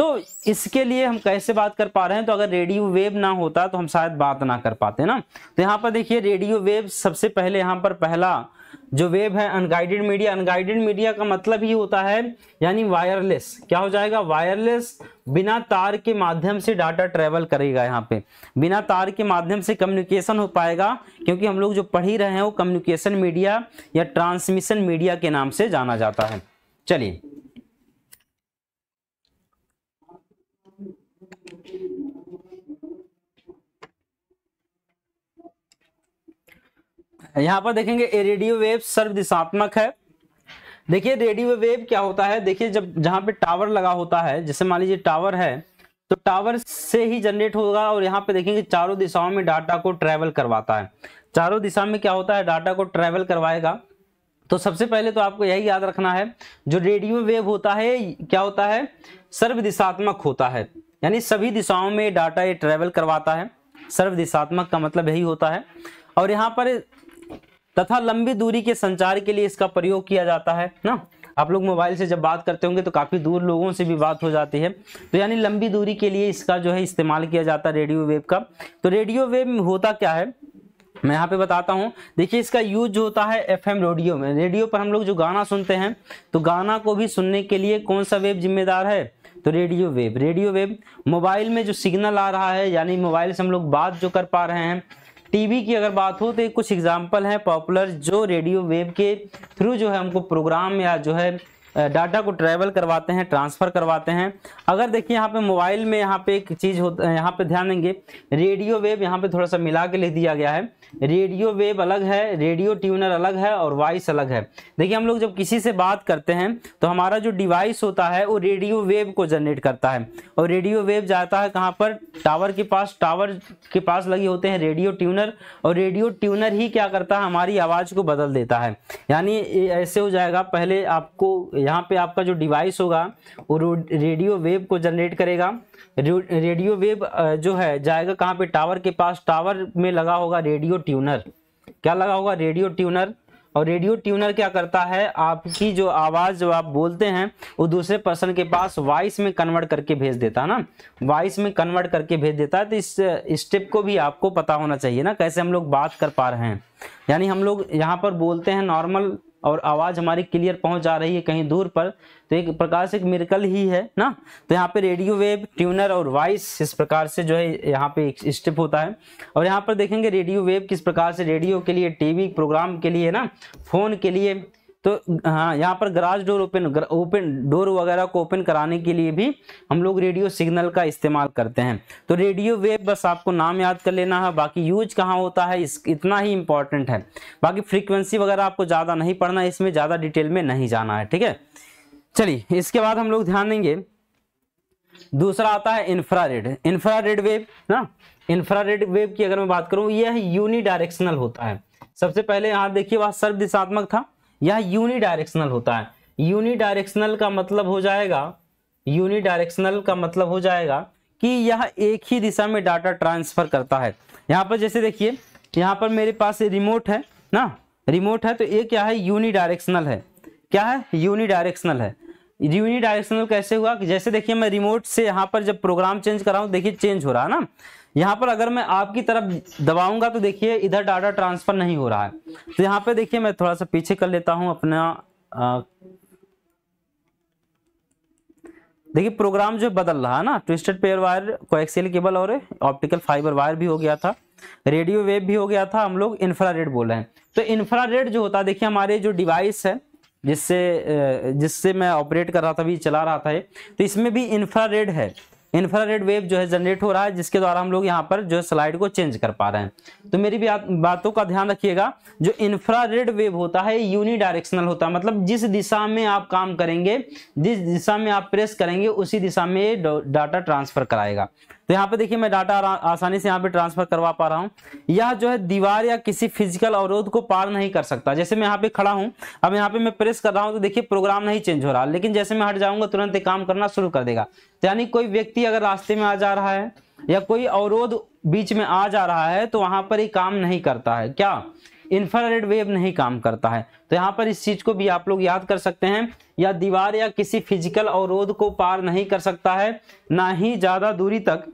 तो इसके लिए हम कैसे बात कर पा रहे हैं तो अगर रेडियो वेव ना होता तो हम शायद बात ना कर पाते ना तो यहाँ पर देखिए रेडियो वेव सबसे पहले यहाँ पर पहला जो वेव है अनगाइडेड मीडिया अनगाइडेड मीडिया का मतलब ही होता है यानी वायरलेस क्या हो जाएगा वायरलेस बिना तार के माध्यम से डाटा ट्रेवल करेगा यहाँ पे बिना तार के माध्यम से कम्युनिकेशन हो पाएगा क्योंकि हम लोग जो पढ़ ही रहे हैं वो कम्युनिकेशन मीडिया या ट्रांसमिशन मीडिया के नाम से जाना जाता है चलिए यहाँ पर देखेंगे रेडियो वेव सर्व दिशात्मक है देखिए रेडियो वेव क्या होता है देखिए जब जहाँ पे टावर लगा होता है जैसे मान लीजिए टावर है तो टावर से ही जनरेट होगा और यहाँ पे देखेंगे चारों दिशाओं में डाटा को ट्रेवल करवाता है चारों दिशा में क्या होता है डाटा को ट्रेवल करवाएगा तो सबसे पहले तो आपको यही याद रखना है जो रेडियो वेव होता है क्या होता है सर्व दिशात्मक होता है यानी सभी दिशाओं में डाटा ये ट्रेवल करवाता है सर्व दिशात्मक का मतलब यही होता है और यहाँ पर तथा लंबी दूरी के संचार के लिए इसका प्रयोग किया जाता है ना आप लोग मोबाइल से जब बात करते होंगे तो काफ़ी दूर लोगों से भी बात हो जाती है तो यानी लंबी दूरी के लिए इसका जो है इस्तेमाल किया जाता है रेडियो वेव का तो रेडियो वेव होता क्या है मैं यहाँ पे बताता हूँ देखिए इसका यूज होता है एफएम रेडियो में रेडियो पर हम लोग जो गाना सुनते हैं तो गाना को भी सुनने के लिए कौन सा वेब जिम्मेदार है तो radio wave radio wave mobile में जो सिग्नल आ रहा है यानी मोबाइल से हम लोग बात जो कर पा रहे हैं टीवी की अगर बात हो तो कुछ एग्जाम्पल हैं पॉपुलर जो रेडियो वेव के थ्रू जो है हमको प्रोग्राम या जो है डाटा को ट्रैवल करवाते हैं ट्रांसफ़र करवाते हैं अगर देखिए यहाँ पे मोबाइल में यहाँ पे एक चीज़ होता है यहाँ पे ध्यान देंगे रेडियो वेव यहाँ पे थोड़ा सा मिला के लिख दिया गया है रेडियो वेव अलग है रेडियो ट्यूनर अलग है और वॉइस अलग है देखिए हम लोग जब किसी से बात करते हैं तो हमारा जो डिवाइस होता है वो रेडियो वेव को जनरेट करता है और रेडियो वेव जाता है कहाँ पर टावर के पास टावर के पास लगे होते हैं रेडियो ट्यूनर और रेडियो ट्यूनर ही क्या करता है हमारी आवाज़ को बदल देता है यानी ऐसे हो जाएगा पहले आपको यहाँ पे आपका जो डिवाइस होगा वो रेडियो वेव को जनरेट करेगा रेडियो वेव जो है जाएगा कहाँ पे टावर के पास टावर में लगा होगा रेडियो ट्यूनर क्या लगा होगा रेडियो ट्यूनर और रेडियो ट्यूनर क्या करता है आपकी जो आवाज़ जो आप बोलते हैं वो दूसरे पर्सन के पास वॉइस में कन्वर्ट करके भेज देता है ना वॉइस में कन्वर्ट करके भेज देता है तो इस स्टेप को भी आपको पता होना चाहिए ना कैसे हम लोग बात कर पा रहे हैं यानी हम लोग यहाँ पर बोलते हैं नॉर्मल और आवाज़ हमारी क्लियर पहुंच जा रही है कहीं दूर पर तो एक प्रकार से एक मिरकल ही है ना तो यहाँ पे रेडियो वेव ट्यूनर और वॉइस इस प्रकार से जो है यहाँ पे एक स्टेप होता है और यहाँ पर देखेंगे रेडियो वेव किस प्रकार से रेडियो के लिए टीवी प्रोग्राम के लिए ना फ़ोन के लिए तो हाँ यहाँ पर garage door open open door वगैरह को ओपन कराने के लिए भी हम लोग रेडियो सिग्नल का इस्तेमाल करते हैं तो रेडियो वेव बस आपको नाम याद कर लेना है बाकी यूज कहाँ होता है इस इतना ही इम्पॉर्टेंट है बाकी फ्रीक्वेंसी वगैरह आपको ज़्यादा नहीं पढ़ना है इसमें ज़्यादा डिटेल में नहीं जाना है ठीक है चलिए इसके बाद हम लोग ध्यान देंगे दूसरा आता है इंफ्रा रेड वेव ना रेड वेव की अगर मैं बात करूं यह यूनिडायरेक्शनल होता है सबसे पहले यहाँ देखिए वह सर्व दिशात्मक था यह यूनिडायरेक्शनल होता है यूनिडायरेक्शनल का मतलब हो जाएगा यूनिडायरेक्शनल का मतलब हो जाएगा कि यह एक ही दिशा में डाटा ट्रांसफर करता है यहाँ पर जैसे देखिए यहाँ पर मेरे पास रिमोट है ना रिमोट है तो ये क्या है यूनिडायरेक्शनल है क्या है यूनिडायरेक्शनल है यूनिडायरेक्शनल कैसे हुआ कि जैसे देखिए मैं रिमोट से यहाँ पर जब प्रोग्राम चेंज कराऊँ देखिए चेंज हो रहा है ना यहाँ पर अगर मैं आपकी तरफ दबाऊंगा तो देखिए इधर डाटा ट्रांसफर नहीं हो रहा है तो यहाँ पे देखिए मैं थोड़ा सा पीछे कर लेता हूँ अपना देखिए प्रोग्राम जो बदल रहा है ना twisted pair wire axial cable और ऑप्टिकल फाइबर वायर भी हो गया था रेडियो वेव भी हो गया था हम लोग रेड बोल रहे हैं तो रेड जो होता है देखिए हमारे जो डिवाइस है जिससे जिससे मैं ऑपरेट कर रहा था भी चला रहा था ये तो इसमें भी रेड है इंफ्रारेड वेव जो है जनरेट हो रहा है जिसके द्वारा हम लोग यहाँ पर जो है स्लाइड को चेंज कर पा रहे हैं तो मेरी भी बातों का ध्यान रखिएगा जो इंफ्रारेड वेव होता है यूनि डायरेक्शनल होता है मतलब जिस दिशा में आप काम करेंगे जिस दिशा में आप प्रेस करेंगे उसी दिशा में डाटा ट्रांसफर कराएगा तो यहाँ पे देखिए मैं डाटा आसानी से यहाँ पे ट्रांसफर करवा पा रहा हूँ यह जो है दीवार या किसी फिजिकल अवरोध को पार नहीं कर सकता जैसे मैं यहाँ पे खड़ा हूँ अब यहाँ पे मैं प्रेस कर रहा हूँ तो देखिए प्रोग्राम नहीं चेंज हो रहा लेकिन जैसे मैं हट जाऊंगा तुरंत काम करना शुरू कर देगा यानी कोई व्यक्ति अगर रास्ते में आ जा रहा है या कोई अवरोध बीच में आ जा रहा है तो वहां पर ही काम नहीं करता है क्या इंफ्रारेड वेव नहीं काम करता है तो यहाँ पर इस चीज को भी आप लोग याद कर सकते हैं या दीवार या किसी फिजिकल अवरोध को पार नहीं कर सकता है ना ही ज्यादा दूरी तक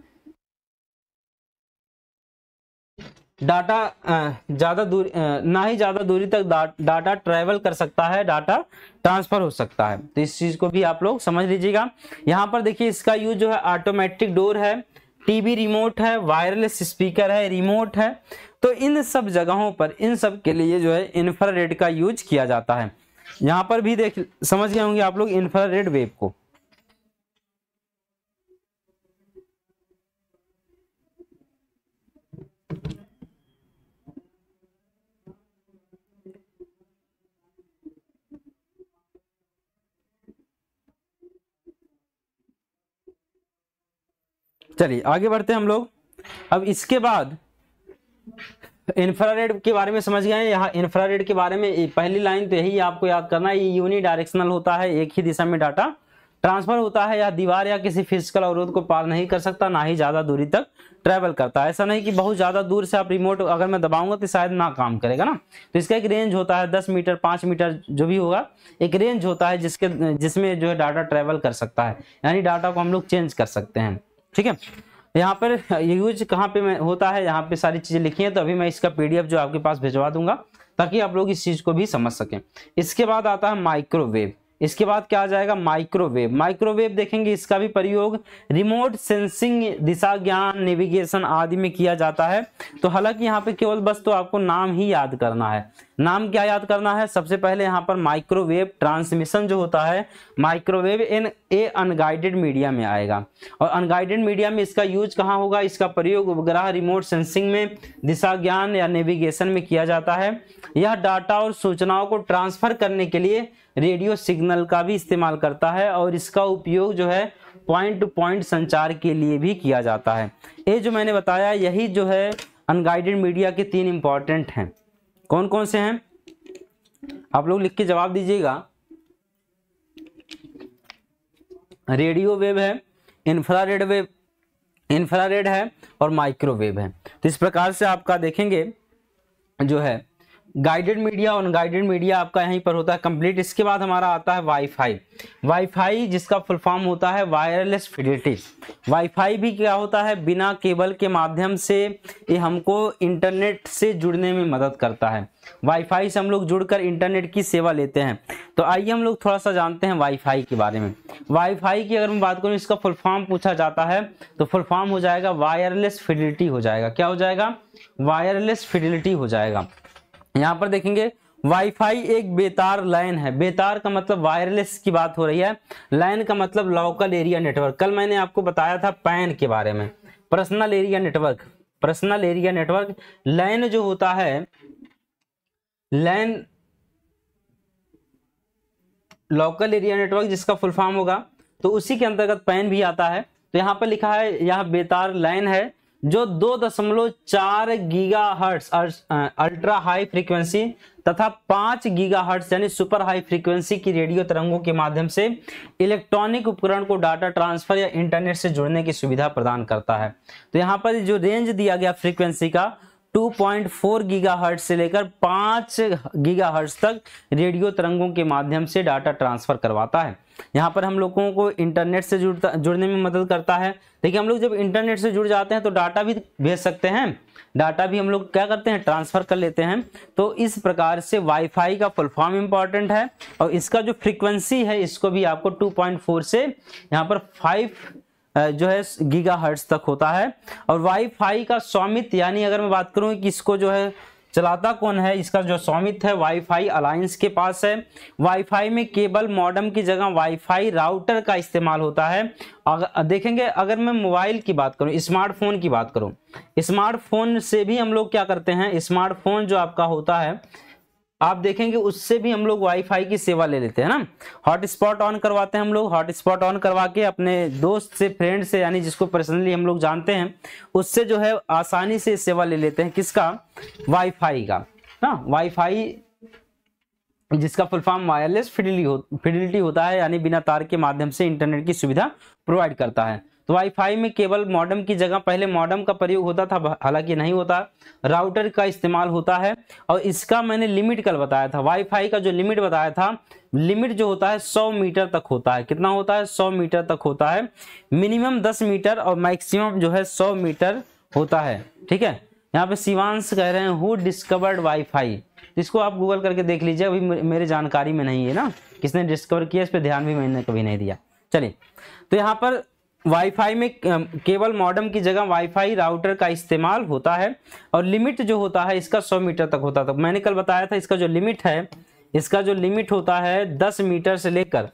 डाटा ज़्यादा दूरी ना ही ज़्यादा दूरी तक डा, डाटा ट्रेवल कर सकता है डाटा ट्रांसफर हो सकता है तो इस चीज़ को भी आप लोग समझ लीजिएगा यहाँ पर देखिए इसका यूज जो है ऑटोमेटिक डोर है टीवी रिमोट है वायरलेस स्पीकर है रिमोट है तो इन सब जगहों पर इन सब के लिए जो है इन्फ्रारेड का यूज किया जाता है यहाँ पर भी देख समझ गए होंगे आप लोग इन्फ्रारेड वेव को चलिए आगे बढ़ते हैं हम लोग अब इसके बाद इंफ्रारेड के बारे में समझ गए यहाँ इंफ्रारेड के बारे में पहली लाइन तो यही आपको याद करना है ये यूनि डायरेक्शनल होता है एक ही दिशा में डाटा ट्रांसफर होता है या दीवार या किसी फिजिकल अवरोध को पार नहीं कर सकता ना ही ज्यादा दूरी तक ट्रैवल करता है ऐसा नहीं कि बहुत ज्यादा दूर से आप रिमोट अगर मैं दबाऊंगा तो शायद ना काम करेगा ना तो इसका एक रेंज होता है दस मीटर पांच मीटर जो भी होगा एक रेंज होता है जिसके जिसमें जो है डाटा ट्रैवल कर सकता है यानी डाटा को हम लोग चेंज कर सकते हैं ठीक है यहाँ पर यूज कहाँ पे मैं होता है यहाँ पे सारी चीज़ें लिखी हैं तो अभी मैं इसका पीडीएफ जो आपके पास भिजवा दूंगा ताकि आप लोग इस चीज़ को भी समझ सकें इसके बाद आता है माइक्रोवेव इसके बाद क्या आ जाएगा माइक्रोवेव माइक्रोवेव देखेंगे इसका भी प्रयोग रिमोट सेंसिंग दिशा ज्ञान नेविगेशन आदि में किया जाता है तो हालांकि यहाँ पे केवल बस तो आपको नाम ही याद करना है नाम क्या याद करना है सबसे पहले यहाँ पर माइक्रोवेव ट्रांसमिशन जो होता है microwave in a unguided media में आएगा और अनगाइडेड मीडिया में इसका यूज कहाँ होगा इसका प्रयोग उपग्रह रिमोट सेंसिंग में दिशा ज्ञान या नेविगेशन में किया जाता है यह डाटा और सूचनाओं को ट्रांसफर करने के लिए रेडियो सिग्नल का भी इस्तेमाल करता है और इसका उपयोग जो है पॉइंट टू पॉइंट संचार के लिए भी किया जाता है ये जो मैंने बताया यही जो है अनगाइडेड मीडिया के तीन इम्पॉर्टेंट हैं कौन कौन से हैं आप लोग लिख के जवाब दीजिएगा रेडियो वेव है इंफ्रारेड वेव इंफ्रारेड है और माइक्रोवेव है तो इस प्रकार से आपका देखेंगे जो है गाइडेड मीडिया और अनगाइडेड मीडिया आपका यहीं पर होता है कंप्लीट इसके बाद हमारा आता है वाईफाई वाईफाई जिसका फुल फॉर्म होता है वायरलेस फिडिलिटी वाईफाई भी क्या होता है बिना केबल के माध्यम से ये हमको इंटरनेट से जुड़ने में मदद करता है वाईफाई से हम लोग जुड़कर इंटरनेट की सेवा लेते हैं तो आइए हम लोग थोड़ा सा जानते हैं वाईफाई के बारे में वाईफाई की अगर मैं बात करूँ इसका फुल फॉर्म पूछा जाता है तो फुल फॉर्म हो जाएगा वायरलेस फिडिलिटी हो जाएगा क्या हो जाएगा वायरलेस फिडिलिटी हो जाएगा यहाँ पर देखेंगे वाईफाई एक बेतार लाइन है बेतार का मतलब वायरलेस की बात हो रही है लाइन का मतलब लोकल एरिया नेटवर्क कल मैंने आपको बताया था पैन के बारे में personal area network personal area network LAN जो होता है लाइन लोकल एरिया नेटवर्क जिसका फुल फॉर्म होगा तो उसी के अंतर्गत पैन भी आता है तो यहाँ पर लिखा है यह बेतार लाइन है जो दो दशमलव चार gigahertz ultra high frequency तथा पांच गीगा हर्ट्स यानी सुपर हाई फ्रीक्वेंसी की रेडियो तरंगों के माध्यम से इलेक्ट्रॉनिक उपकरण को डाटा ट्रांसफर या इंटरनेट से जुड़ने की सुविधा प्रदान करता है तो यहाँ पर जो रेंज दिया गया फ्रीक्वेंसी का 2.4 गीगाहर्ट्ज से लेकर 5 गीगाहर्ट्ज तक रेडियो तरंगों के माध्यम से डाटा ट्रांसफर करवाता है यहाँ पर हम लोगों को इंटरनेट से जुड़ता जुड़ने में मदद करता है देखिए हम लोग जब इंटरनेट से जुड़ जाते हैं तो डाटा भी भेज सकते हैं डाटा भी हम लोग क्या करते हैं ट्रांसफ़र कर लेते हैं तो इस प्रकार से वाईफाई का फुल फॉर्म इंपॉर्टेंट है और इसका जो फ्रीक्वेंसी है इसको भी आपको 2.4 से यहाँ पर 5 जो है गीगा तक होता है और वाईफाई का स्वामित्व यानी अगर मैं बात करूँ कि इसको जो है चलाता कौन है इसका जो स्वामित्व है वाईफाई अलायंस के पास है वाईफाई में केबल मॉडम की जगह वाईफाई राउटर का इस्तेमाल होता है अगर देखेंगे अगर मैं मोबाइल की बात करूं स्मार्टफोन की बात करूं स्मार्टफोन से भी हम लोग क्या करते हैं स्मार्टफोन जो आपका होता है आप देखेंगे उससे भी हम लोग वाईफाई की सेवा ले लेते हैं ना हॉटस्पॉट ऑन करवाते हैं हम लोग हॉटस्पॉट ऑन करवा के अपने दोस्त से फ्रेंड से यानी जिसको पर्सनली हम लोग जानते हैं उससे जो है आसानी से सेवा ले लेते हैं किसका वाईफाई का ना वाईफाई जिसका फुल फॉर्म वायरलेस फिडिलिटी हो, फिडिलिटी होता है यानी बिना तार के माध्यम से इंटरनेट की सुविधा प्रोवाइड करता है तो वाईफाई में केवल मॉडम की जगह पहले मॉडम का प्रयोग होता था हालांकि नहीं होता राउटर का इस्तेमाल होता है और इसका मैंने लिमिट कल बताया था वाईफाई का जो लिमिट बताया था लिमिट जो होता है 100 मीटर तक होता है कितना होता है 100 मीटर तक होता है मिनिमम 10 मीटर और मैक्सिमम जो है 100 मीटर होता है ठीक है यहाँ पे शिवांश कह रहे हैं हु डिस्कवर्ड वाईफाई इसको आप गूगल करके देख लीजिए अभी मेरे जानकारी में नहीं है ना किसने डिस्कवर किया इस पर ध्यान भी मैंने कभी नहीं दिया चलिए तो यहाँ पर वाईफाई में केवल मॉडम की जगह वाईफाई राउटर का इस्तेमाल होता है और लिमिट जो होता है इसका 100 मीटर तक होता था तो मैंने कल बताया था इसका जो लिमिट है इसका जो लिमिट होता है 10 मीटर से लेकर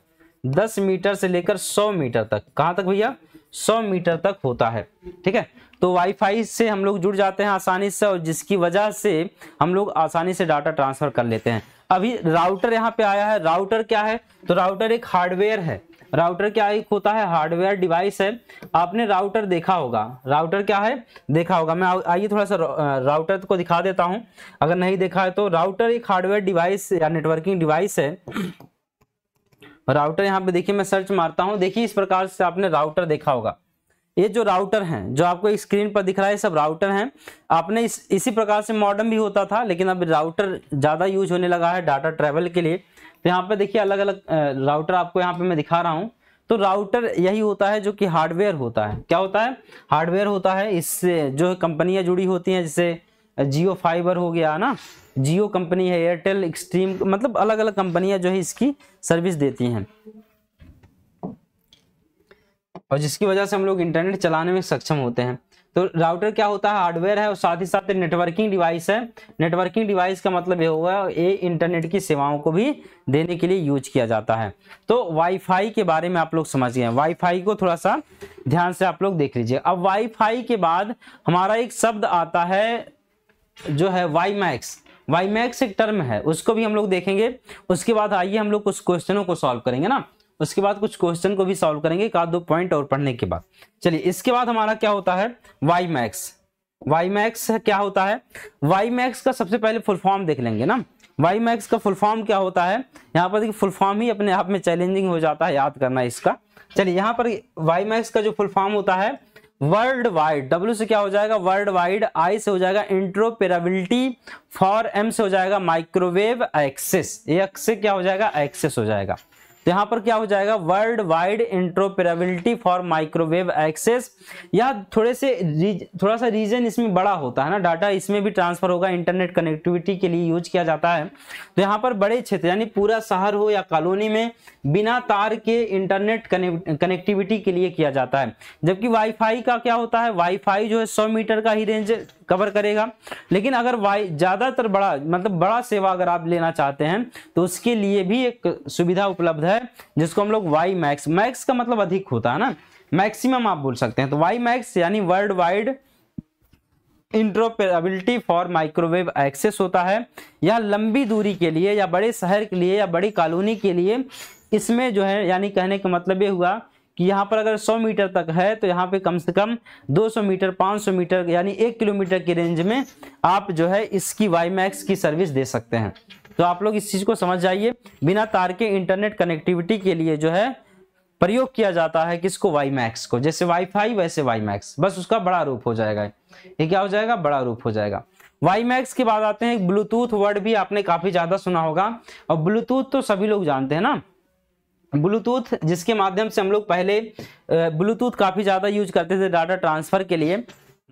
10 मीटर से लेकर 100 मीटर तक कहाँ तक भैया 100 मीटर तक होता है ठीक है तो वाईफाई से हम लोग जुड़ जाते हैं आसानी से और जिसकी वजह से हम लोग आसानी से डाटा ट्रांसफर कर लेते हैं अभी राउटर यहाँ पे आया है राउटर क्या है तो राउटर एक हार्डवेयर है राउटर क्या एक होता है हार्डवेयर डिवाइस है आपने राउटर देखा होगा राउटर क्या है देखा होगा मैं आइए थोड़ा सा राउटर को दिखा देता हूं अगर नहीं देखा है तो राउटर एक हार्डवेयर डिवाइस या नेटवर्किंग डिवाइस है राउटर यहाँ पे देखिए मैं सर्च मारता हूँ देखिए इस प्रकार से आपने राउटर देखा होगा ये जो राउटर हैं जो आपको स्क्रीन पर दिख रहा है सब राउटर हैं आपने इस इसी प्रकार से मॉडर्न भी होता था लेकिन अब राउटर ज़्यादा यूज होने लगा है डाटा ट्रैवल के लिए तो यहाँ पे देखिए अलग अलग राउटर आपको यहाँ पे मैं दिखा रहा हूँ तो राउटर यही होता है जो कि हार्डवेयर होता है क्या होता है हार्डवेयर होता है इससे जो कंपनियां जुड़ी होती हैं जैसे जियो फाइबर हो गया ना जियो कंपनी है एयरटेल एक्सट्रीम मतलब अलग अलग कंपनियां जो है इसकी सर्विस देती हैं और जिसकी वजह से हम लोग इंटरनेट चलाने में सक्षम होते हैं तो राउटर क्या होता है हार्डवेयर है और साथ ही साथ नेटवर्किंग डिवाइस है नेटवर्किंग डिवाइस का मतलब ये होगा ये इंटरनेट की सेवाओं को भी देने के लिए यूज किया जाता है तो वाईफाई के बारे में आप लोग समझ गए वाईफाई को थोड़ा सा ध्यान से आप लोग देख लीजिए अब वाईफाई के बाद हमारा एक शब्द आता है जो है वाई मैक्स वाई मैक्स एक टर्म है उसको भी हम लोग देखेंगे उसके बाद आइए हम लोग कुछ क्वेश्चनों को सॉल्व करेंगे ना उसके बाद कुछ क्वेश्चन को भी सॉल्व करेंगे एक दो पॉइंट और पढ़ने के बाद चलिए इसके बाद हमारा क्या होता है वाई मैक्स वाई मैक्स क्या होता है वाई मैक्स का सबसे पहले फुल फॉर्म देख लेंगे ना वाई मैक्स का फुल फॉर्म क्या होता है यहाँ पर देखिए फुल फॉर्म ही अपने आप में चैलेंजिंग हो जाता है याद करना इसका चलिए यहाँ पर वाई मैक्स का जो फुल फॉर्म होता है वर्ल्ड वाइड डब्ल्यू से क्या हो जाएगा वर्ल्ड वाइड आई से हो जाएगा इंट्रोपेराबिलिटी फॉर एम से हो जाएगा माइक्रोवेव एक्सेस एक्स से क्या हो जाएगा एक्सेस हो जाएगा तो यहाँ पर क्या हो जाएगा world wide interoperability for microwave access या थोड़े से थोड़ा सा रीजन इसमें बड़ा होता है ना डाटा इसमें भी ट्रांसफर होगा इंटरनेट कनेक्टिविटी के लिए यूज किया जाता है तो यहाँ पर बड़े क्षेत्र यानी पूरा शहर हो या कॉलोनी में बिना तार के इंटरनेट कनेक्टिविटी के लिए किया जाता है जबकि वाईफाई का क्या होता है वाईफाई जो है सौ मीटर का ही रेंज कवर करेगा लेकिन अगर वाई ज़्यादातर बड़ा मतलब बड़ा सेवा अगर आप लेना चाहते हैं तो उसके लिए भी एक सुविधा उपलब्ध है है जिसको हम लोग वाई मैक्स मैक्स का मतलब अधिक होता है ना मैक्सिमम आप बोल सकते हैं तो वाई मैक्स यानी world wide interoperability for microwave access होता है या लंबी दूरी के लिए या बड़े शहर के लिए या बड़ी कॉलोनी के लिए इसमें जो है यानी कहने का मतलब ये हुआ कि यहाँ पर अगर 100 मीटर तक है तो यहाँ पे कम से कम 200 मीटर 500 मीटर यानी एक किलोमीटर की रेंज में आप जो है इसकी वाई मैक्स की सर्विस दे सकते हैं तो आप लोग इस चीज़ को समझ जाइए बिना तार के इंटरनेट कनेक्टिविटी के लिए जो है प्रयोग किया जाता है किसको वाई मैक्स को जैसे वाईफाई वैसे वाई मैक्स बस उसका बड़ा रूप हो जाएगा ये क्या हो जाएगा बड़ा रूप हो जाएगा वाई मैक्स के बाद आते हैं ब्लूटूथ वर्ड भी आपने काफी ज्यादा सुना होगा और ब्लूटूथ तो सभी लोग जानते हैं ना ब्लूटूथ जिसके माध्यम से हम लोग पहले ब्लूटूथ काफी ज्यादा यूज करते थे डाटा ट्रांसफर के लिए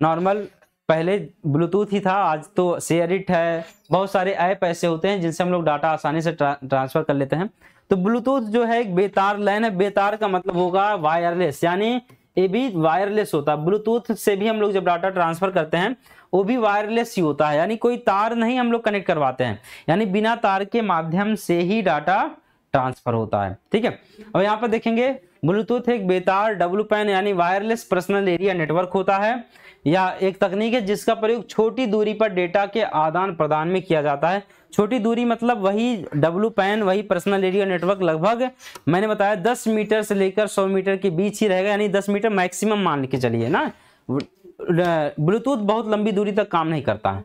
नॉर्मल पहले ब्लूटूथ ही था आज तो शेयर इट है बहुत सारे ऐप ऐसे होते हैं जिनसे हम लोग डाटा आसानी से ट्रा, ट्रांसफर कर लेते हैं तो ब्लूटूथ जो है एक बेतार लाइन है बेतार का मतलब होगा वायरलेस यानी ये भी वायरलेस होता है ब्लूटूथ से भी हम लोग जब डाटा ट्रांसफर करते हैं वो भी वायरलेस ही होता है यानी कोई तार नहीं हम लोग कनेक्ट करवाते हैं यानी बिना तार के माध्यम से ही डाटा ट्रांसफर होता है ठीक है अब यहाँ पर देखेंगे ब्लूटूथ एक बेतार डब्लू पैन यानी वायरलेस पर्सनल एरिया नेटवर्क होता है या एक तकनीक है जिसका प्रयोग छोटी दूरी पर डेटा के आदान प्रदान में किया जाता है छोटी दूरी मतलब वही डब्लू पैन वही पर्सनल एरिया नेटवर्क लगभग मैंने बताया दस मीटर से लेकर सौ मीटर के बीच ही रहेगा यानी दस मीटर मैक्सिमम मान के चलिए ना ब्लूटूथ बहुत लंबी दूरी तक काम नहीं करता है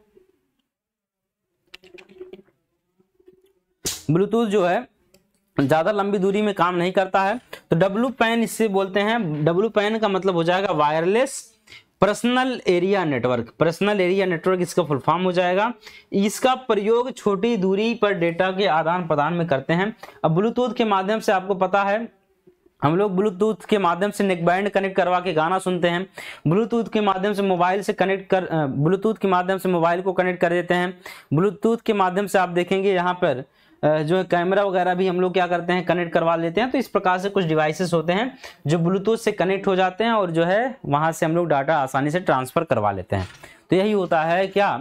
ब्लूटूथ जो है ज़्यादा लंबी दूरी में काम नहीं करता है तो डब्लू पैन इससे बोलते हैं डब्लू पैन का मतलब हो जाएगा wireless personal area network personal area network इसका फुल फॉर्म हो जाएगा इसका प्रयोग छोटी दूरी पर डेटा के आदान प्रदान में करते हैं अब ब्लूटूथ के माध्यम से आपको पता है हम लोग ब्लूटूथ के माध्यम से नेकबैंड कनेक्ट करवा के गाना सुनते हैं ब्लूटूथ के माध्यम से मोबाइल से कनेक्ट कर ब्लूटूथ के माध्यम से मोबाइल को कनेक्ट कर देते हैं ब्लूटूथ के माध्यम से आप देखेंगे यहाँ पर जो है कैमरा वगैरह भी हम लोग क्या करते हैं कनेक्ट करवा लेते हैं तो इस प्रकार से कुछ डिवाइसेस होते हैं जो ब्लूटूथ से कनेक्ट हो जाते हैं और जो है वहाँ से हम लोग डाटा आसानी से ट्रांसफ़र करवा लेते हैं तो यही होता है क्या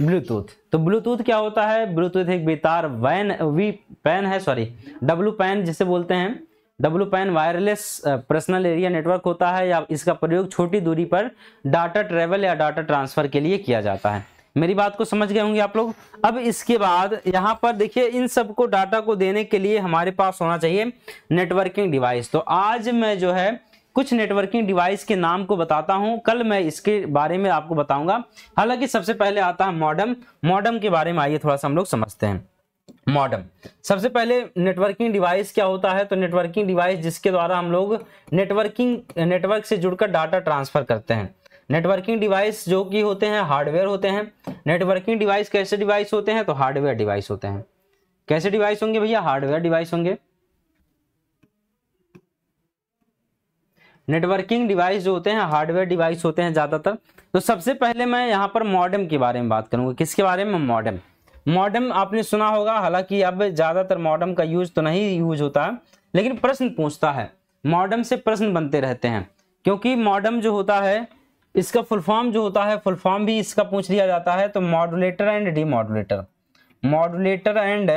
ब्लूटूथ तो ब्लूटूथ क्या होता है ब्लूटूथ एक बेतार वैन वी पैन है सॉरी डब्लू पैन जिसे बोलते हैं W PAN wireless personal area network होता है या इसका प्रयोग छोटी दूरी पर डाटा ट्रेवल या डाटा ट्रांसफर के लिए किया जाता है मेरी बात को समझ गए होंगे आप लोग अब इसके बाद यहाँ पर देखिए इन सबको डाटा को देने के लिए हमारे पास होना चाहिए नेटवर्किंग डिवाइस तो आज मैं जो है कुछ नेटवर्किंग डिवाइस के नाम को बताता हूँ कल मैं इसके बारे में आपको बताऊंगा हालांकि सबसे पहले आता है मॉडम मॉडम के बारे में आइए थोड़ा सा हम लोग समझते हैं मॉडम सबसे पहले नेटवर्किंग डिवाइस क्या होता है तो नेटवर्किंग डिवाइस जिसके द्वारा हम लोग नेटवर्किंग नेटवर्क से जुड़कर डाटा ट्रांसफर करते हैं नेटवर्किंग डिवाइस जो कि होते हैं हार्डवेयर होते हैं नेटवर्किंग डिवाइस कैसे डिवाइस होते हैं तो हार्डवेयर डिवाइस होते हैं कैसे डिवाइस होंगे भैया हार्डवेयर डिवाइस होंगे नेटवर्किंग डिवाइस जो होते हैं हार्डवेयर डिवाइस होते हैं ज़्यादातर तो सबसे पहले मैं यहाँ पर मॉडम के बारे में बात करूंगा किसके बारे में मॉडम मॉडम आपने सुना होगा हालांकि अब ज़्यादातर मॉडम का यूज तो नहीं यूज होता है लेकिन प्रश्न पूछता है मॉडम से प्रश्न बनते रहते हैं क्योंकि मॉडम जो होता है इसका फुल फॉर्म जो होता है फुल फॉर्म भी इसका पूछ लिया जाता है तो modulator and demodulator and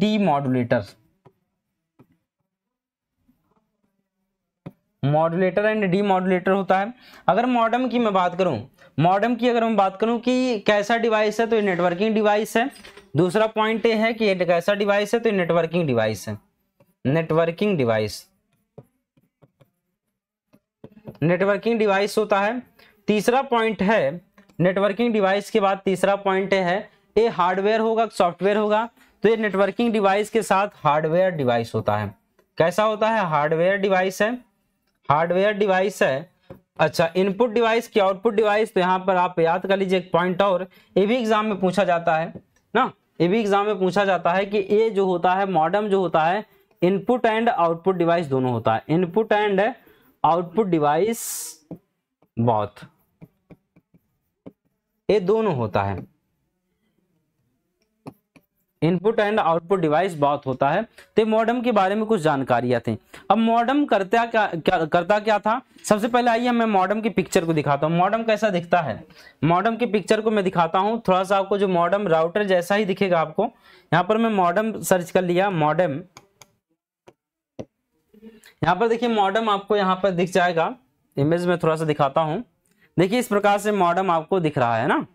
demodulator and D demodulator होता है अगर मॉडम की मैं बात करूं मॉडम की अगर मैं बात करूं कि कैसा डिवाइस है तो ये नेटवर्किंग डिवाइस है दूसरा पॉइंट ये है कि ये कैसा डिवाइस है तो ये नेटवर्किंग डिवाइस है नेटवर्किंग डिवाइस नेटवर्किंग डिवाइस होता है तीसरा पॉइंट है नेटवर्किंग डिवाइस के बाद तीसरा पॉइंट है ये हार्डवेयर होगा सॉफ्टवेयर होगा तो ये नेटवर्किंग डिवाइस के साथ हार्डवेयर डिवाइस होता है कैसा होता है हार्डवेयर डिवाइस है हार्डवेयर डिवाइस है अच्छा इनपुट डिवाइस की आउटपुट डिवाइस तो यहाँ पर आप याद कर लीजिए एक पॉइंट और ये भी एग्जाम में पूछा जाता है ना ये भी एग्जाम में पूछा जाता है कि ये जो होता है मॉडर्म जो होता है इनपुट एंड आउटपुट डिवाइस दोनों होता है input and output device both ये दोनों होता है इनपुट एंड आउटपुट डिवाइस बहुत होता है तो मॉडम के बारे में कुछ जानकारियां थी अब मॉडम करता क्या, क्या करता क्या था सबसे पहले आइए मैं मॉडम की पिक्चर को दिखाता हूँ मॉडम कैसा दिखता है मॉडम की पिक्चर को मैं दिखाता हूँ थोड़ा सा आपको जो मॉडम राउटर जैसा ही दिखेगा आपको यहाँ पर मैं मॉडम सर्च कर लिया मॉडम यहाँ पर देखिए मॉडर्म आपको यहाँ पर दिख जाएगा इमेज में थोड़ा सा दिखाता हूँ देखिए इस प्रकार से मॉडर्म आपको दिख रहा है ना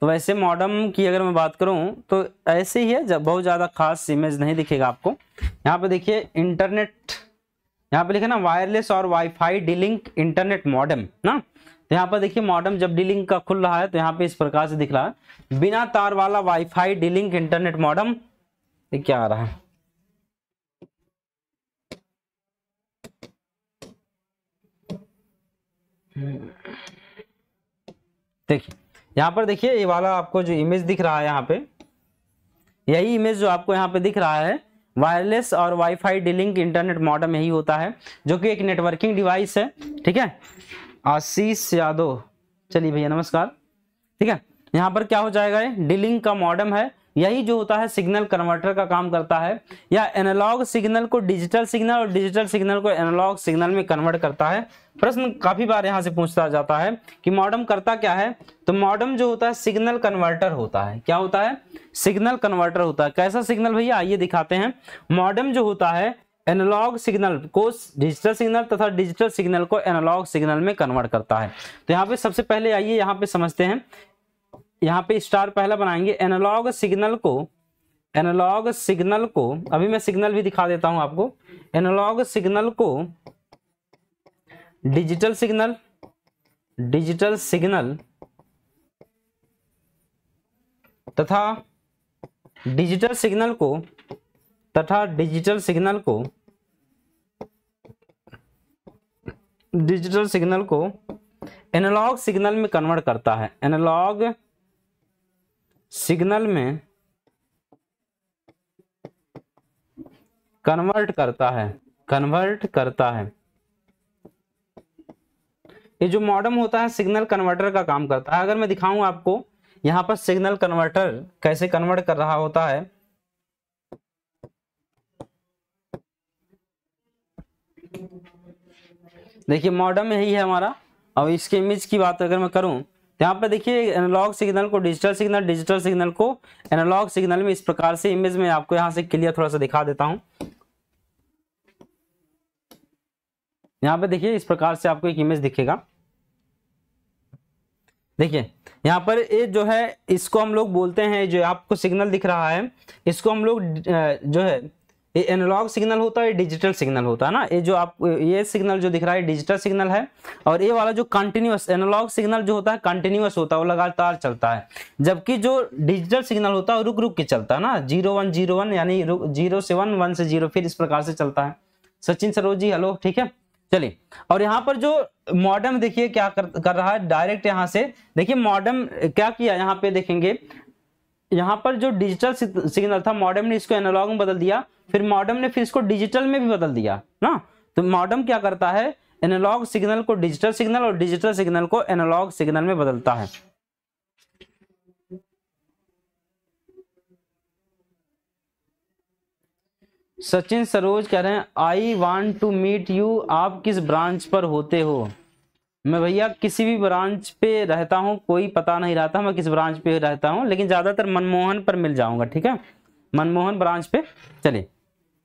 तो वैसे मॉडर्म की अगर मैं बात करूँ तो ऐसे ही है जब बहुत ज़्यादा खास इमेज नहीं दिखेगा आपको यहाँ पर देखिए इंटरनेट यहाँ पर लिखे ना वायरलेस और वाईफाई डीलिंक इंटरनेट मॉडर्म ना तो यहाँ पर देखिए मॉडर्म जब डीलिंग का खुल रहा है तो यहाँ पे इस प्रकार से दिख रहा है बिना तार वाला वाईफाई डीलिंग इंटरनेट मॉडम क्या आ रहा है देखिए यहाँ पर देखिए ये वाला आपको जो इमेज दिख रहा है यहाँ पे यही इमेज जो आपको यहाँ पे दिख रहा है वायरलेस और वाईफाई डीलिंक इंटरनेट मॉडम यही होता है जो कि एक नेटवर्किंग डिवाइस है ठीक है आशीष यादव चलिए भैया नमस्कार ठीक है यहाँ पर क्या हो जाएगा ये डीलिंक का मॉडम है यही जो होता है सिग्नल कन्वर्टर का काम करता है या एनालॉग सिग्नल को डिजिटल सिग्नल और डिजिटल सिग्नल को एनालॉग सिग्नल में कन्वर्ट करता है प्रश्न काफी बार यहाँ से पूछता जाता है कि मॉडर्म करता क्या है तो मॉडर्म जो होता है सिग्नल कन्वर्टर होता है क्या होता है सिग्नल कन्वर्टर होता है कैसा सिग्नल भैया आइए दिखाते हैं मॉडर्म जो होता है एनालॉग सिग्नल को डिजिटल सिग्नल तथा डिजिटल सिग्नल को एनालॉग सिग्नल में कन्वर्ट करता है तो यहाँ पे सबसे पहले आइए यहाँ पे समझते हैं यहाँ पे स्टार पहला बनाएंगे एनालॉग सिग्नल को एनालॉग सिग्नल को अभी मैं सिग्नल भी दिखा देता हूं आपको एनालॉग सिग्नल को डिजिटल सिग्नल डिजिटल सिग्नल तथा डिजिटल सिग्नल को तथा डिजिटल सिग्नल को डिजिटल सिग्नल को एनालॉग सिग्नल में कन्वर्ट करता है एनालॉग सिग्नल में कन्वर्ट करता है कन्वर्ट करता है ये जो मॉडम होता है सिग्नल कन्वर्टर का काम करता है अगर मैं दिखाऊं आपको यहां पर सिग्नल कन्वर्टर कैसे कन्वर्ट कर रहा होता है देखिए मॉडम यही है हमारा और इसके इमेज की बात अगर मैं करूं यहाँ पे देखिए एनालॉग सिग्नल को डिजिटल सिग्नल डिजिटल सिग्नल को एनालॉग सिग्नल में इस प्रकार से इमेज में आपको यहाँ से क्लियर थोड़ा सा दिखा देता हूँ यहाँ पे देखिए इस प्रकार से आपको एक इमेज दिखेगा देखिए यहाँ पर ये जो है इसको हम लोग बोलते हैं जो आपको सिग्नल दिख रहा है इसको हम लोग जो है ये एनालॉग सिग्नल होता है डिजिटल सिग्नल होता है ना ये जो आप ये सिग्नल जो दिख रहा है डिजिटल सिग्नल है और ये वाला जो कंटिन्यूस एनालॉग सिग्नल जो होता है कंटिन्यूस होता है वो लगातार चलता है जबकि जो डिजिटल सिग्नल होता है रुक रुक के चलता है ना जीरो वन जीरो वन यानी जीरो से वन वन से जीरो फिर इस प्रकार से चलता है सचिन सरोज जी हेलो ठीक है चलिए और यहाँ पर जो मॉडर्म देखिए क्या कर, कर रहा है डायरेक्ट यहाँ से देखिए मॉडर्म क्या किया यहाँ पे देखेंगे यहाँ पर जो डिजिटल सिग्नल था मॉडर्म ने इसको एनालॉग में बदल दिया फिर मॉडर्म ने फिर इसको डिजिटल में भी बदल दिया ना तो मॉडर्म क्या करता है एनालॉग सिग्नल को डिजिटल सिग्नल और डिजिटल सिग्नल को एनालॉग सिग्नल में बदलता है सचिन सरोज कह रहे हैं I want to meet you आप किस ब्रांच पर होते हो मैं भैया किसी भी ब्रांच पे रहता हूँ कोई पता नहीं रहता मैं किस ब्रांच पे रहता हूँ लेकिन ज़्यादातर मनमोहन पर मिल जाऊंगा ठीक है मनमोहन ब्रांच पे चलिए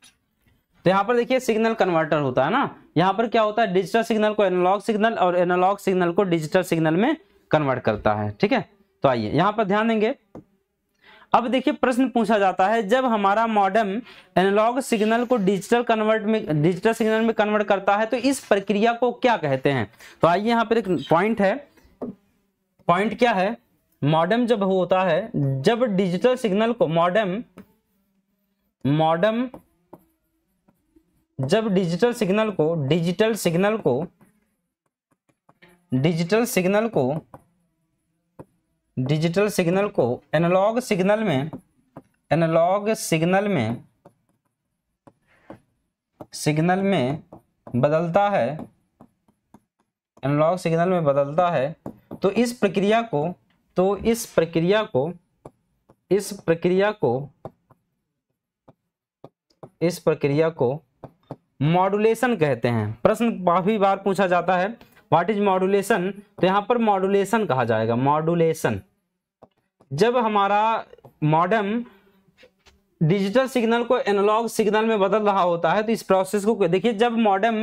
तो यहाँ पर देखिए सिग्नल कन्वर्टर होता है ना यहाँ पर क्या होता है डिजिटल सिग्नल को एनालॉग सिग्नल और एनालॉग सिग्नल को डिजिटल सिग्नल में कन्वर्ट करता है ठीक है तो आइए यहाँ पर ध्यान देंगे अब देखिए प्रश्न पूछा जाता है जब हमारा मॉडम एनालॉग सिग्नल को डिजिटल कन्वर्ट में डिजिटल सिग्नल में कन्वर्ट करता है तो इस प्रक्रिया को क्या कहते हैं तो आइए यहां पर एक पॉइंट है पॉइंट क्या है मॉडम जब होता है जब डिजिटल सिग्नल को मॉडम मॉडम जब डिजिटल सिग्नल को डिजिटल सिग्नल को डिजिटल सिग्नल को डिजिटल सिग्नल को एनालॉग सिग्नल में एनालॉग सिग्नल में सिग्नल में बदलता है एनालॉग सिग्नल में बदलता है तो इस प्रक्रिया को तो इस प्रक्रिया को इस प्रक्रिया को इस प्रक्रिया को मॉडुलेशन कहते हैं प्रश्न काफी बार पूछा जाता है व्हाट इज मॉडुलेशन तो यहां पर मॉडुलेशन कहा जाएगा मॉडुलेशन जब हमारा मॉडम डिजिटल सिग्नल को एनालॉग सिग्नल में बदल रहा होता है तो इस प्रोसेस को देखिए जब मॉडम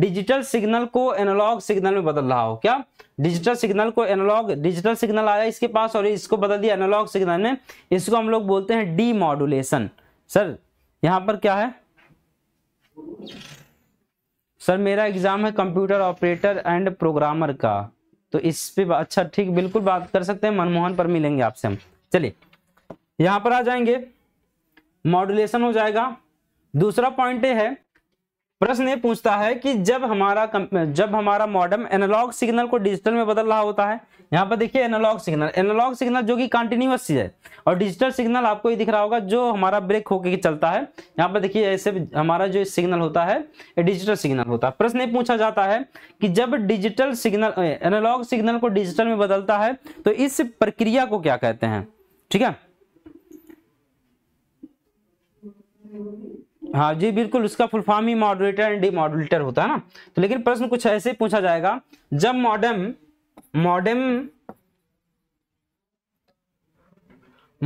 डिजिटल सिग्नल को एनालॉग सिग्नल में बदल रहा हो क्या डिजिटल सिग्नल को एनालॉग डिजिटल सिग्नल आया इसके पास और इसको बदल दिया एनालॉग सिग्नल में इसको हम लोग बोलते हैं डी मॉडुलेशन सर यहाँ पर क्या है सर मेरा एग्ज़ाम है कंप्यूटर ऑपरेटर एंड प्रोग्रामर का तो इस पे अच्छा ठीक बिल्कुल बात कर सकते हैं मनमोहन पर मिलेंगे आपसे हम चलिए यहाँ पर आ जाएंगे मॉड्यूलेशन हो जाएगा दूसरा पॉइंट है प्रश्न ये पूछता है कि जब हमारा जब हमारा मॉडर्म एनालॉग सिग्नल को डिजिटल में बदल रहा होता है यहाँ पर देखिए एनालॉग सिग्नल एनालॉग सिग्नल जो कि कंटिन्यूस चीज है और डिजिटल सिग्नल आपको ये दिख रहा होगा जो हमारा ब्रेक होके चलता है यहाँ पर देखिए ऐसे हमारा जो सिग्नल होता है डिजिटल सिग्नल होता है प्रश्न ये पूछा जाता है कि जब डिजिटल सिग्नल एनालॉग सिग्नल को डिजिटल में बदलता है तो इस प्रक्रिया को क्या कहते हैं ठीक है हाँ जी बिल्कुल उसका फुल फॉर्म ही मॉडरेटर एंड मॉडरेटर होता है ना तो लेकिन प्रश्न कुछ ऐसे पूछा जाएगा जब modem modem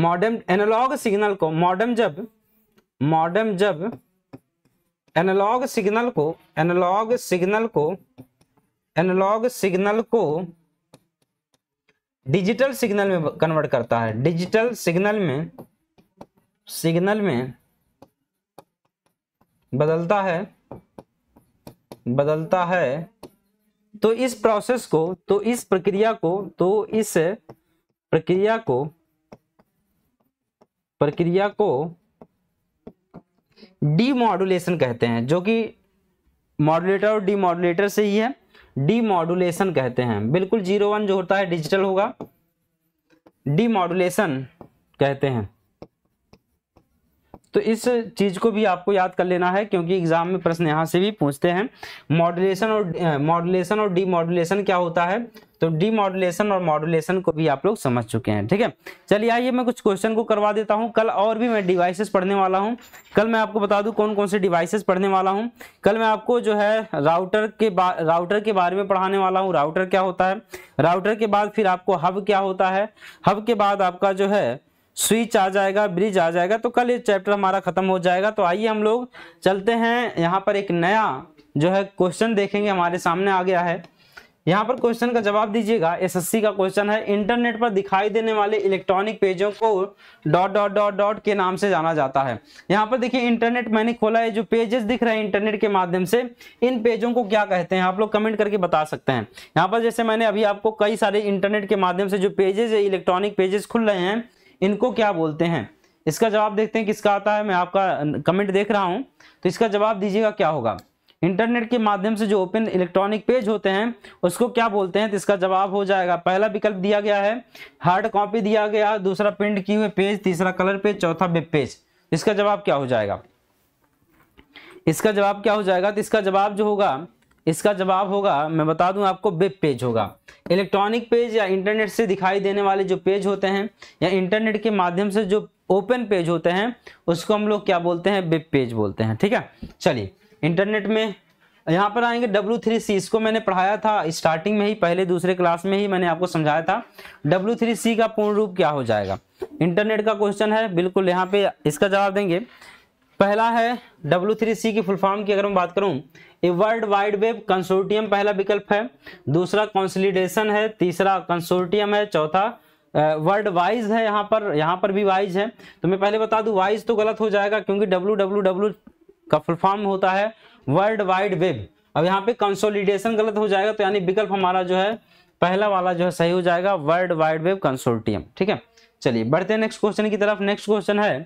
modem analog signal को मॉडम जब मॉडम जब एनालॉग सिग्नल को एनालॉग सिग्नल को एनालॉग सिग्नल को डिजिटल सिग्नल में कन्वर्ट करता है डिजिटल सिग्नल में सिग्नल में बदलता है बदलता है तो इस प्रोसेस को तो इस प्रक्रिया को तो इस प्रक्रिया को प्रक्रिया को डीमॉडुलेशन कहते हैं जो कि मॉडुलेटर और डीमॉडुलेटर से ही है डीमॉडुलेशन कहते हैं बिल्कुल जीरो वन जो होता है डिजिटल होगा डीमॉडुलेशन कहते हैं तो इस चीज को भी आपको याद कर लेना है क्योंकि एग्जाम में प्रश्न यहाँ से भी पूछते हैं मॉडुलेशन और मॉडुलेशन और डीमॉडुलेशन क्या होता है तो डीमॉडुलेशन और मॉडुलेशन को भी आप लोग समझ चुके हैं ठीक है चलिए आइए मैं कुछ क्वेश्चन को करवा देता हूँ कल और भी मैं डिवाइसेस पढ़ने वाला हूँ कल मैं आपको बता दूँ कौन कौन से डिवाइसेस पढ़ने वाला हूँ कल मैं आपको जो है राउटर के बा राउटर के बारे में पढ़ाने वाला हूँ राउटर क्या होता है राउटर के बाद फिर आपको हब क्या होता है हब के बाद आपका जो है स्विच आ जाएगा ब्रिज आ जाएगा तो कल ये चैप्टर हमारा खत्म हो जाएगा तो आइए हम लोग चलते हैं यहाँ पर एक नया जो है क्वेश्चन देखेंगे हमारे सामने आ गया है यहाँ पर क्वेश्चन का जवाब दीजिएगा एसएससी का क्वेश्चन है इंटरनेट पर दिखाई देने वाले इलेक्ट्रॉनिक पेजों co dot dot dot dot के नाम से जाना जाता है यहाँ पर देखिए इंटरनेट मैंने खोला है जो पेजेस दिख रहे हैं इंटरनेट के माध्यम से इन पेजों को क्या कहते हैं आप लोग कमेंट करके बता सकते हैं यहाँ पर जैसे मैंने अभी आपको कई सारे इंटरनेट के माध्यम से जो पेजेस इलेक्ट्रॉनिक पेजेस खुल रहे हैं इनको क्या बोलते हैं इसका जवाब देखते हैं किसका आता है मैं आपका कमेंट देख रहा हूं तो इसका जवाब दीजिएगा क्या होगा इंटरनेट के माध्यम से जो ओपन इलेक्ट्रॉनिक पेज होते हैं उसको क्या बोलते हैं तो इसका जवाब हो जाएगा पहला विकल्प दिया गया है हार्ड कॉपी दिया गया दूसरा प्रिंट किए हुए पेज तीसरा कलर पेज चौथा वेब पेज इसका जवाब क्या हो जाएगा इसका जवाब क्या हो जाएगा तो इसका जवाब जो होगा इसका जवाब होगा मैं बता दूं आपको वेब पेज होगा इलेक्ट्रॉनिक पेज या इंटरनेट से दिखाई देने वाले जो पेज होते हैं या इंटरनेट के माध्यम से जो ओपन पेज होते हैं उसको हम लोग क्या बोलते हैं वेब पेज बोलते हैं ठीक है चलिए इंटरनेट में यहाँ पर आएंगे डब्ल्यू थ्री सी इसको मैंने पढ़ाया था स्टार्टिंग में ही पहले दूसरे क्लास में ही मैंने आपको समझाया था डब्ल्यू थ्री सी का पूर्ण रूप क्या हो जाएगा इंटरनेट का क्वेश्चन है बिल्कुल यहाँ पे इसका जवाब देंगे पहला है डब्ल्यू थ्री सी की फुल फॉर्म की अगर मैं बात करूँ ये वर्ल्ड वाइड वेब कंसोर्टियम पहला विकल्प है दूसरा कॉन्सलिडेशन है तीसरा कंसोर्टियम है चौथा वर्ल्ड वाइज है यहाँ पर यहाँ पर भी वाइज है तो मैं पहले बता दूँ वाइज तो गलत हो जाएगा क्योंकि डब्ल्यू डब्ल्यू डब्ल्यू का फुलफॉर्म होता है वर्ल्ड वाइड वेब अब यहाँ पे कंसोलिडेशन गलत हो जाएगा तो यानी विकल्प हमारा जो है पहला वाला जो है सही हो जाएगा वर्ल्ड वाइड वेब कंसोर्टियम ठीक है चलिए बढ़ते हैं नेक्स्ट क्वेश्चन की तरफ नेक्स्ट क्वेश्चन है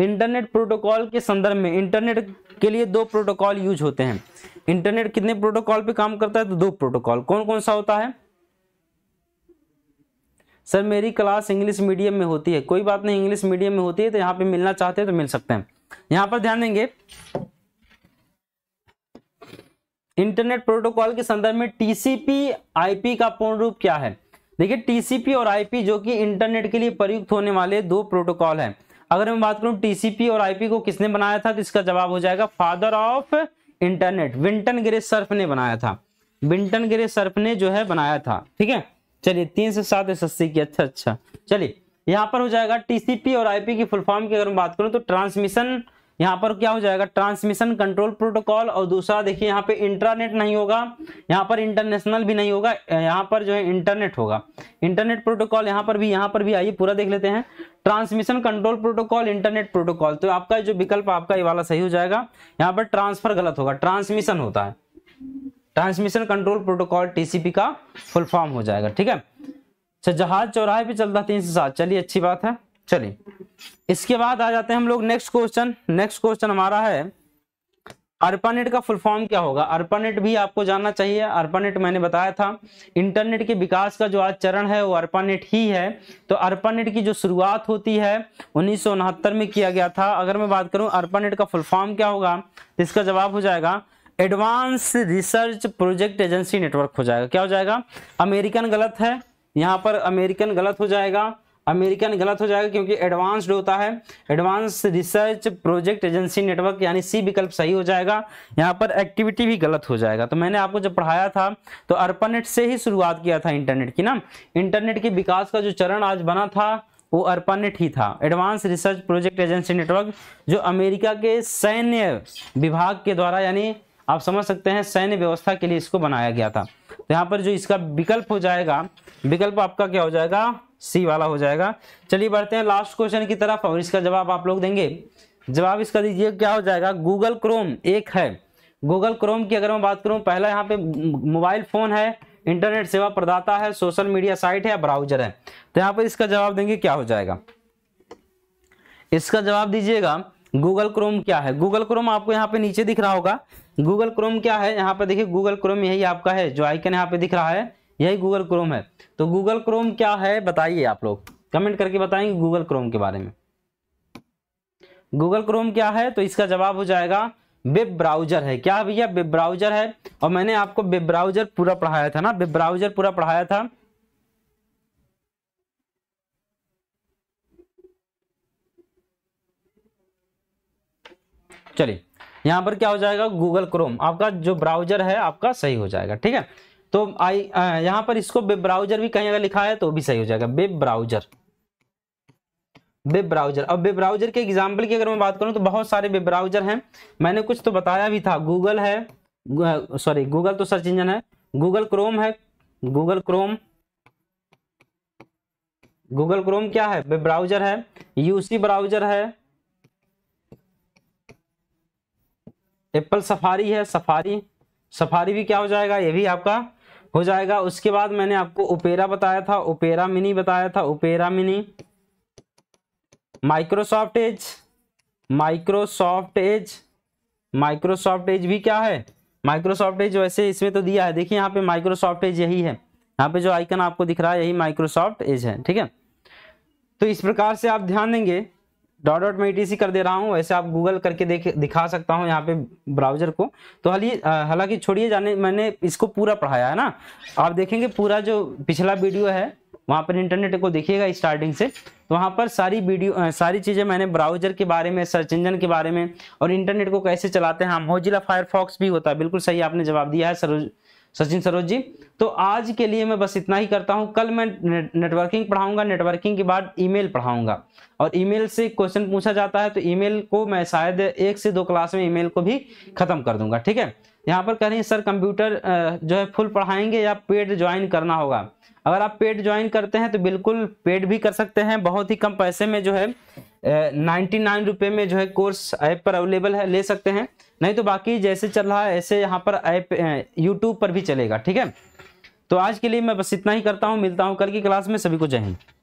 इंटरनेट प्रोटोकॉल के संदर्भ में इंटरनेट के लिए दो प्रोटोकॉल यूज होते हैं इंटरनेट कितने प्रोटोकॉल पे काम करता है तो दो प्रोटोकॉल कौन कौन सा होता है सर मेरी क्लास इंग्लिश मीडियम में होती है कोई बात नहीं इंग्लिश मीडियम में होती है तो यहाँ पे मिलना चाहते हैं तो मिल सकते हैं यहाँ पर ध्यान देंगे इंटरनेट प्रोटोकॉल के संदर्भ में टीसीपी आईपी का पूर्ण रूप क्या है देखिए टीसीपी और आईपी जो कि इंटरनेट के लिए प्रयुक्त होने वाले दो प्रोटोकॉल हैं अगर मैं बात करूं टीसीपी और आईपी को किसने बनाया था तो इसका जवाब हो जाएगा father of internet Vinton Gray Cerf ने बनाया था विंटन गिरे सर्फ ने जो है बनाया था ठीक है चलिए तीन से सात एस एस की अच्छा अच्छा चलिए यहाँ पर हो जाएगा टीसीपी और आईपी की फुल फॉर्म की अगर हम बात करूं तो ट्रांसमिशन यहाँ पर क्या हो जाएगा ट्रांसमिशन कंट्रोल प्रोटोकॉल और दूसरा देखिए यहाँ पे इंटरनेट नहीं होगा यहाँ पर इंटरनेशनल भी नहीं होगा यहाँ पर जो है इंटरनेट होगा इंटरनेट प्रोटोकॉल यहाँ पर भी यहाँ पर भी आइए पूरा देख लेते हैं transmission control protocol internet protocol तो आपका जो विकल्प आपका ये वाला सही हो जाएगा यहाँ पर ट्रांसफर गलत होगा ट्रांसमिशन होता है ट्रांसमिशन कंट्रोल प्रोटोकॉल टीसीपी का फुल फॉर्म हो जाएगा ठीक है अच्छा जहाज चौराहे पे चलता तीन से सात चलिए अच्छी बात है चलिए इसके बाद आ जाते हैं हम लोग नेक्स्ट क्वेश्चन नेक्स्ट क्वेश्चन हमारा है अर्पानेट का फुल फॉर्म क्या होगा अर्पानेट भी आपको जानना चाहिए अर्पानेट मैंने बताया था इंटरनेट के विकास का जो आज चरण है वो अर्पानेट ही है तो अर्पानेट की जो शुरुआत होती है उन्नीस में किया गया था अगर मैं बात करूं अर्पानेट का फुल फॉर्म क्या होगा इसका जवाब हो जाएगा advance research project agency network हो जाएगा क्या हो जाएगा अमेरिकन गलत है यहाँ पर अमेरिकन गलत हो जाएगा अमेरिकन गलत हो जाएगा क्योंकि एडवांस्ड होता है advance research project agency network यानी सी विकल्प सही हो जाएगा यहाँ पर एक्टिविटी भी गलत हो जाएगा तो मैंने आपको जब पढ़ाया था तो अर्पानेट से ही शुरुआत किया था इंटरनेट की ना इंटरनेट के विकास का जो चरण आज बना था वो अर्पानेट ही था advance research project agency network जो अमेरिका के सैन्य विभाग के द्वारा यानी आप समझ सकते हैं सैन्य व्यवस्था के लिए इसको बनाया गया था तो यहाँ पर जो इसका विकल्प हो जाएगा विकल्प आपका क्या हो जाएगा सी वाला हो जाएगा चलिए बढ़ते हैं लास्ट क्वेश्चन की तरफ और इसका जवाब आप लोग देंगे जवाब इसका दीजिए क्या हो जाएगा गूगल क्रोम एक है गूगल क्रोम की अगर मैं बात करूं पहला यहाँ पे मोबाइल फोन है इंटरनेट सेवा प्रदाता है सोशल मीडिया साइट है या ब्राउजर है तो यहाँ पर इसका जवाब देंगे क्या हो जाएगा इसका जवाब दीजिएगा गूगल क्रोम क्या है गूगल क्रोम आपको यहाँ पे नीचे दिख रहा होगा गूगल क्रोम क्या है यहाँ पे देखिए गूगल क्रोम यही आपका है जो आइकन यहाँ पे दिख रहा है यही गूगल क्रोम है तो गूगल क्रोम क्या है बताइए आप लोग कमेंट करके बताएंगे गूगल क्रोम के बारे में गूगल क्रोम क्या है तो इसका जवाब हो जाएगा वेब ब्राउजर है क्या भैया वेब ब्राउजर है और मैंने आपको वेब ब्राउजर पूरा पढ़ाया था ना वेब ब्राउजर पूरा पढ़ाया था चलिए यहां पर क्या हो जाएगा गूगल क्रोम आपका जो ब्राउजर है आपका सही हो जाएगा ठीक है तो आई यहां पर इसको वेब ब्राउजर भी कहीं अगर लिखा है तो भी सही हो जाएगा वेब ब्राउजर वेब ब्राउजर अब वेब ब्राउजर के एग्जाम्पल की अगर मैं बात करूं तो बहुत सारे वेब ब्राउजर हैं मैंने कुछ तो बताया भी था गूगल है सॉरी गूगल तो सर्च इंजन है गूगल क्रोम है गूगल क्रोम गूगल क्रोम क्या है वेब ब्राउजर है यूसी ब्राउजर है एप्पल सफारी है सफारी सफारी भी क्या हो जाएगा ये भी आपका हो जाएगा उसके बाद मैंने आपको ओपेरा बताया था ओपेरा मिनी बताया था Opera Mini Microsoft Edge Microsoft Edge Microsoft Edge भी क्या है माइक्रोसॉफ्ट एज वैसे इसमें तो दिया है देखिए यहाँ पे माइक्रोसॉफ्ट एज यही है यहाँ पे जो आइकन आपको दिख रहा है यही माइक्रोसॉफ्ट एज है ठीक है तो इस प्रकार से आप ध्यान देंगे डॉट डॉट में ई कर दे रहा हूँ वैसे आप गूगल करके देख दिखा सकता हूँ यहाँ पे ब्राउजर को तो हाली हालांकि छोड़िए जाने मैंने इसको पूरा पढ़ाया है ना आप देखेंगे पूरा जो पिछला वीडियो है वहाँ पर इंटरनेट को देखिएगा स्टार्टिंग से तो वहाँ पर सारी वीडियो सारी चीज़ें मैंने ब्राउजर के बारे में सर्च इंजन के बारे में और इंटरनेट को कैसे चलाते हैं हम जिला फायरफॉक्स भी होता है बिल्कुल सही आपने जवाब दिया है सरोज सचिन सरोज जी तो आज के लिए मैं बस इतना ही करता हूँ कल मैं नेटवर्किंग पढ़ाऊंगा नेटवर्किंग के बाद ईमेल पढ़ाऊंगा और ईमेल से क्वेश्चन पूछा जाता है तो ईमेल को मैं शायद एक से दो क्लास में ईमेल को भी खत्म कर दूंगा ठीक है यहाँ पर कह रहे हैं सर कंप्यूटर जो है फुल पढ़ाएंगे या पेड ज्वाइन करना होगा अगर आप पेड ज्वाइन करते हैं तो बिल्कुल पेड भी कर सकते हैं बहुत ही कम पैसे में जो है नाइन्टी नाइन रुपये में जो है कोर्स ऐप पर अवेलेबल है ले सकते हैं नहीं तो बाकी जैसे चल रहा है ऐसे यहाँ पर ऐप यूट्यूब पर भी चलेगा ठीक है तो आज के लिए मैं बस इतना ही करता हूँ मिलता हूँ कल की क्लास में सभी को जय हिंद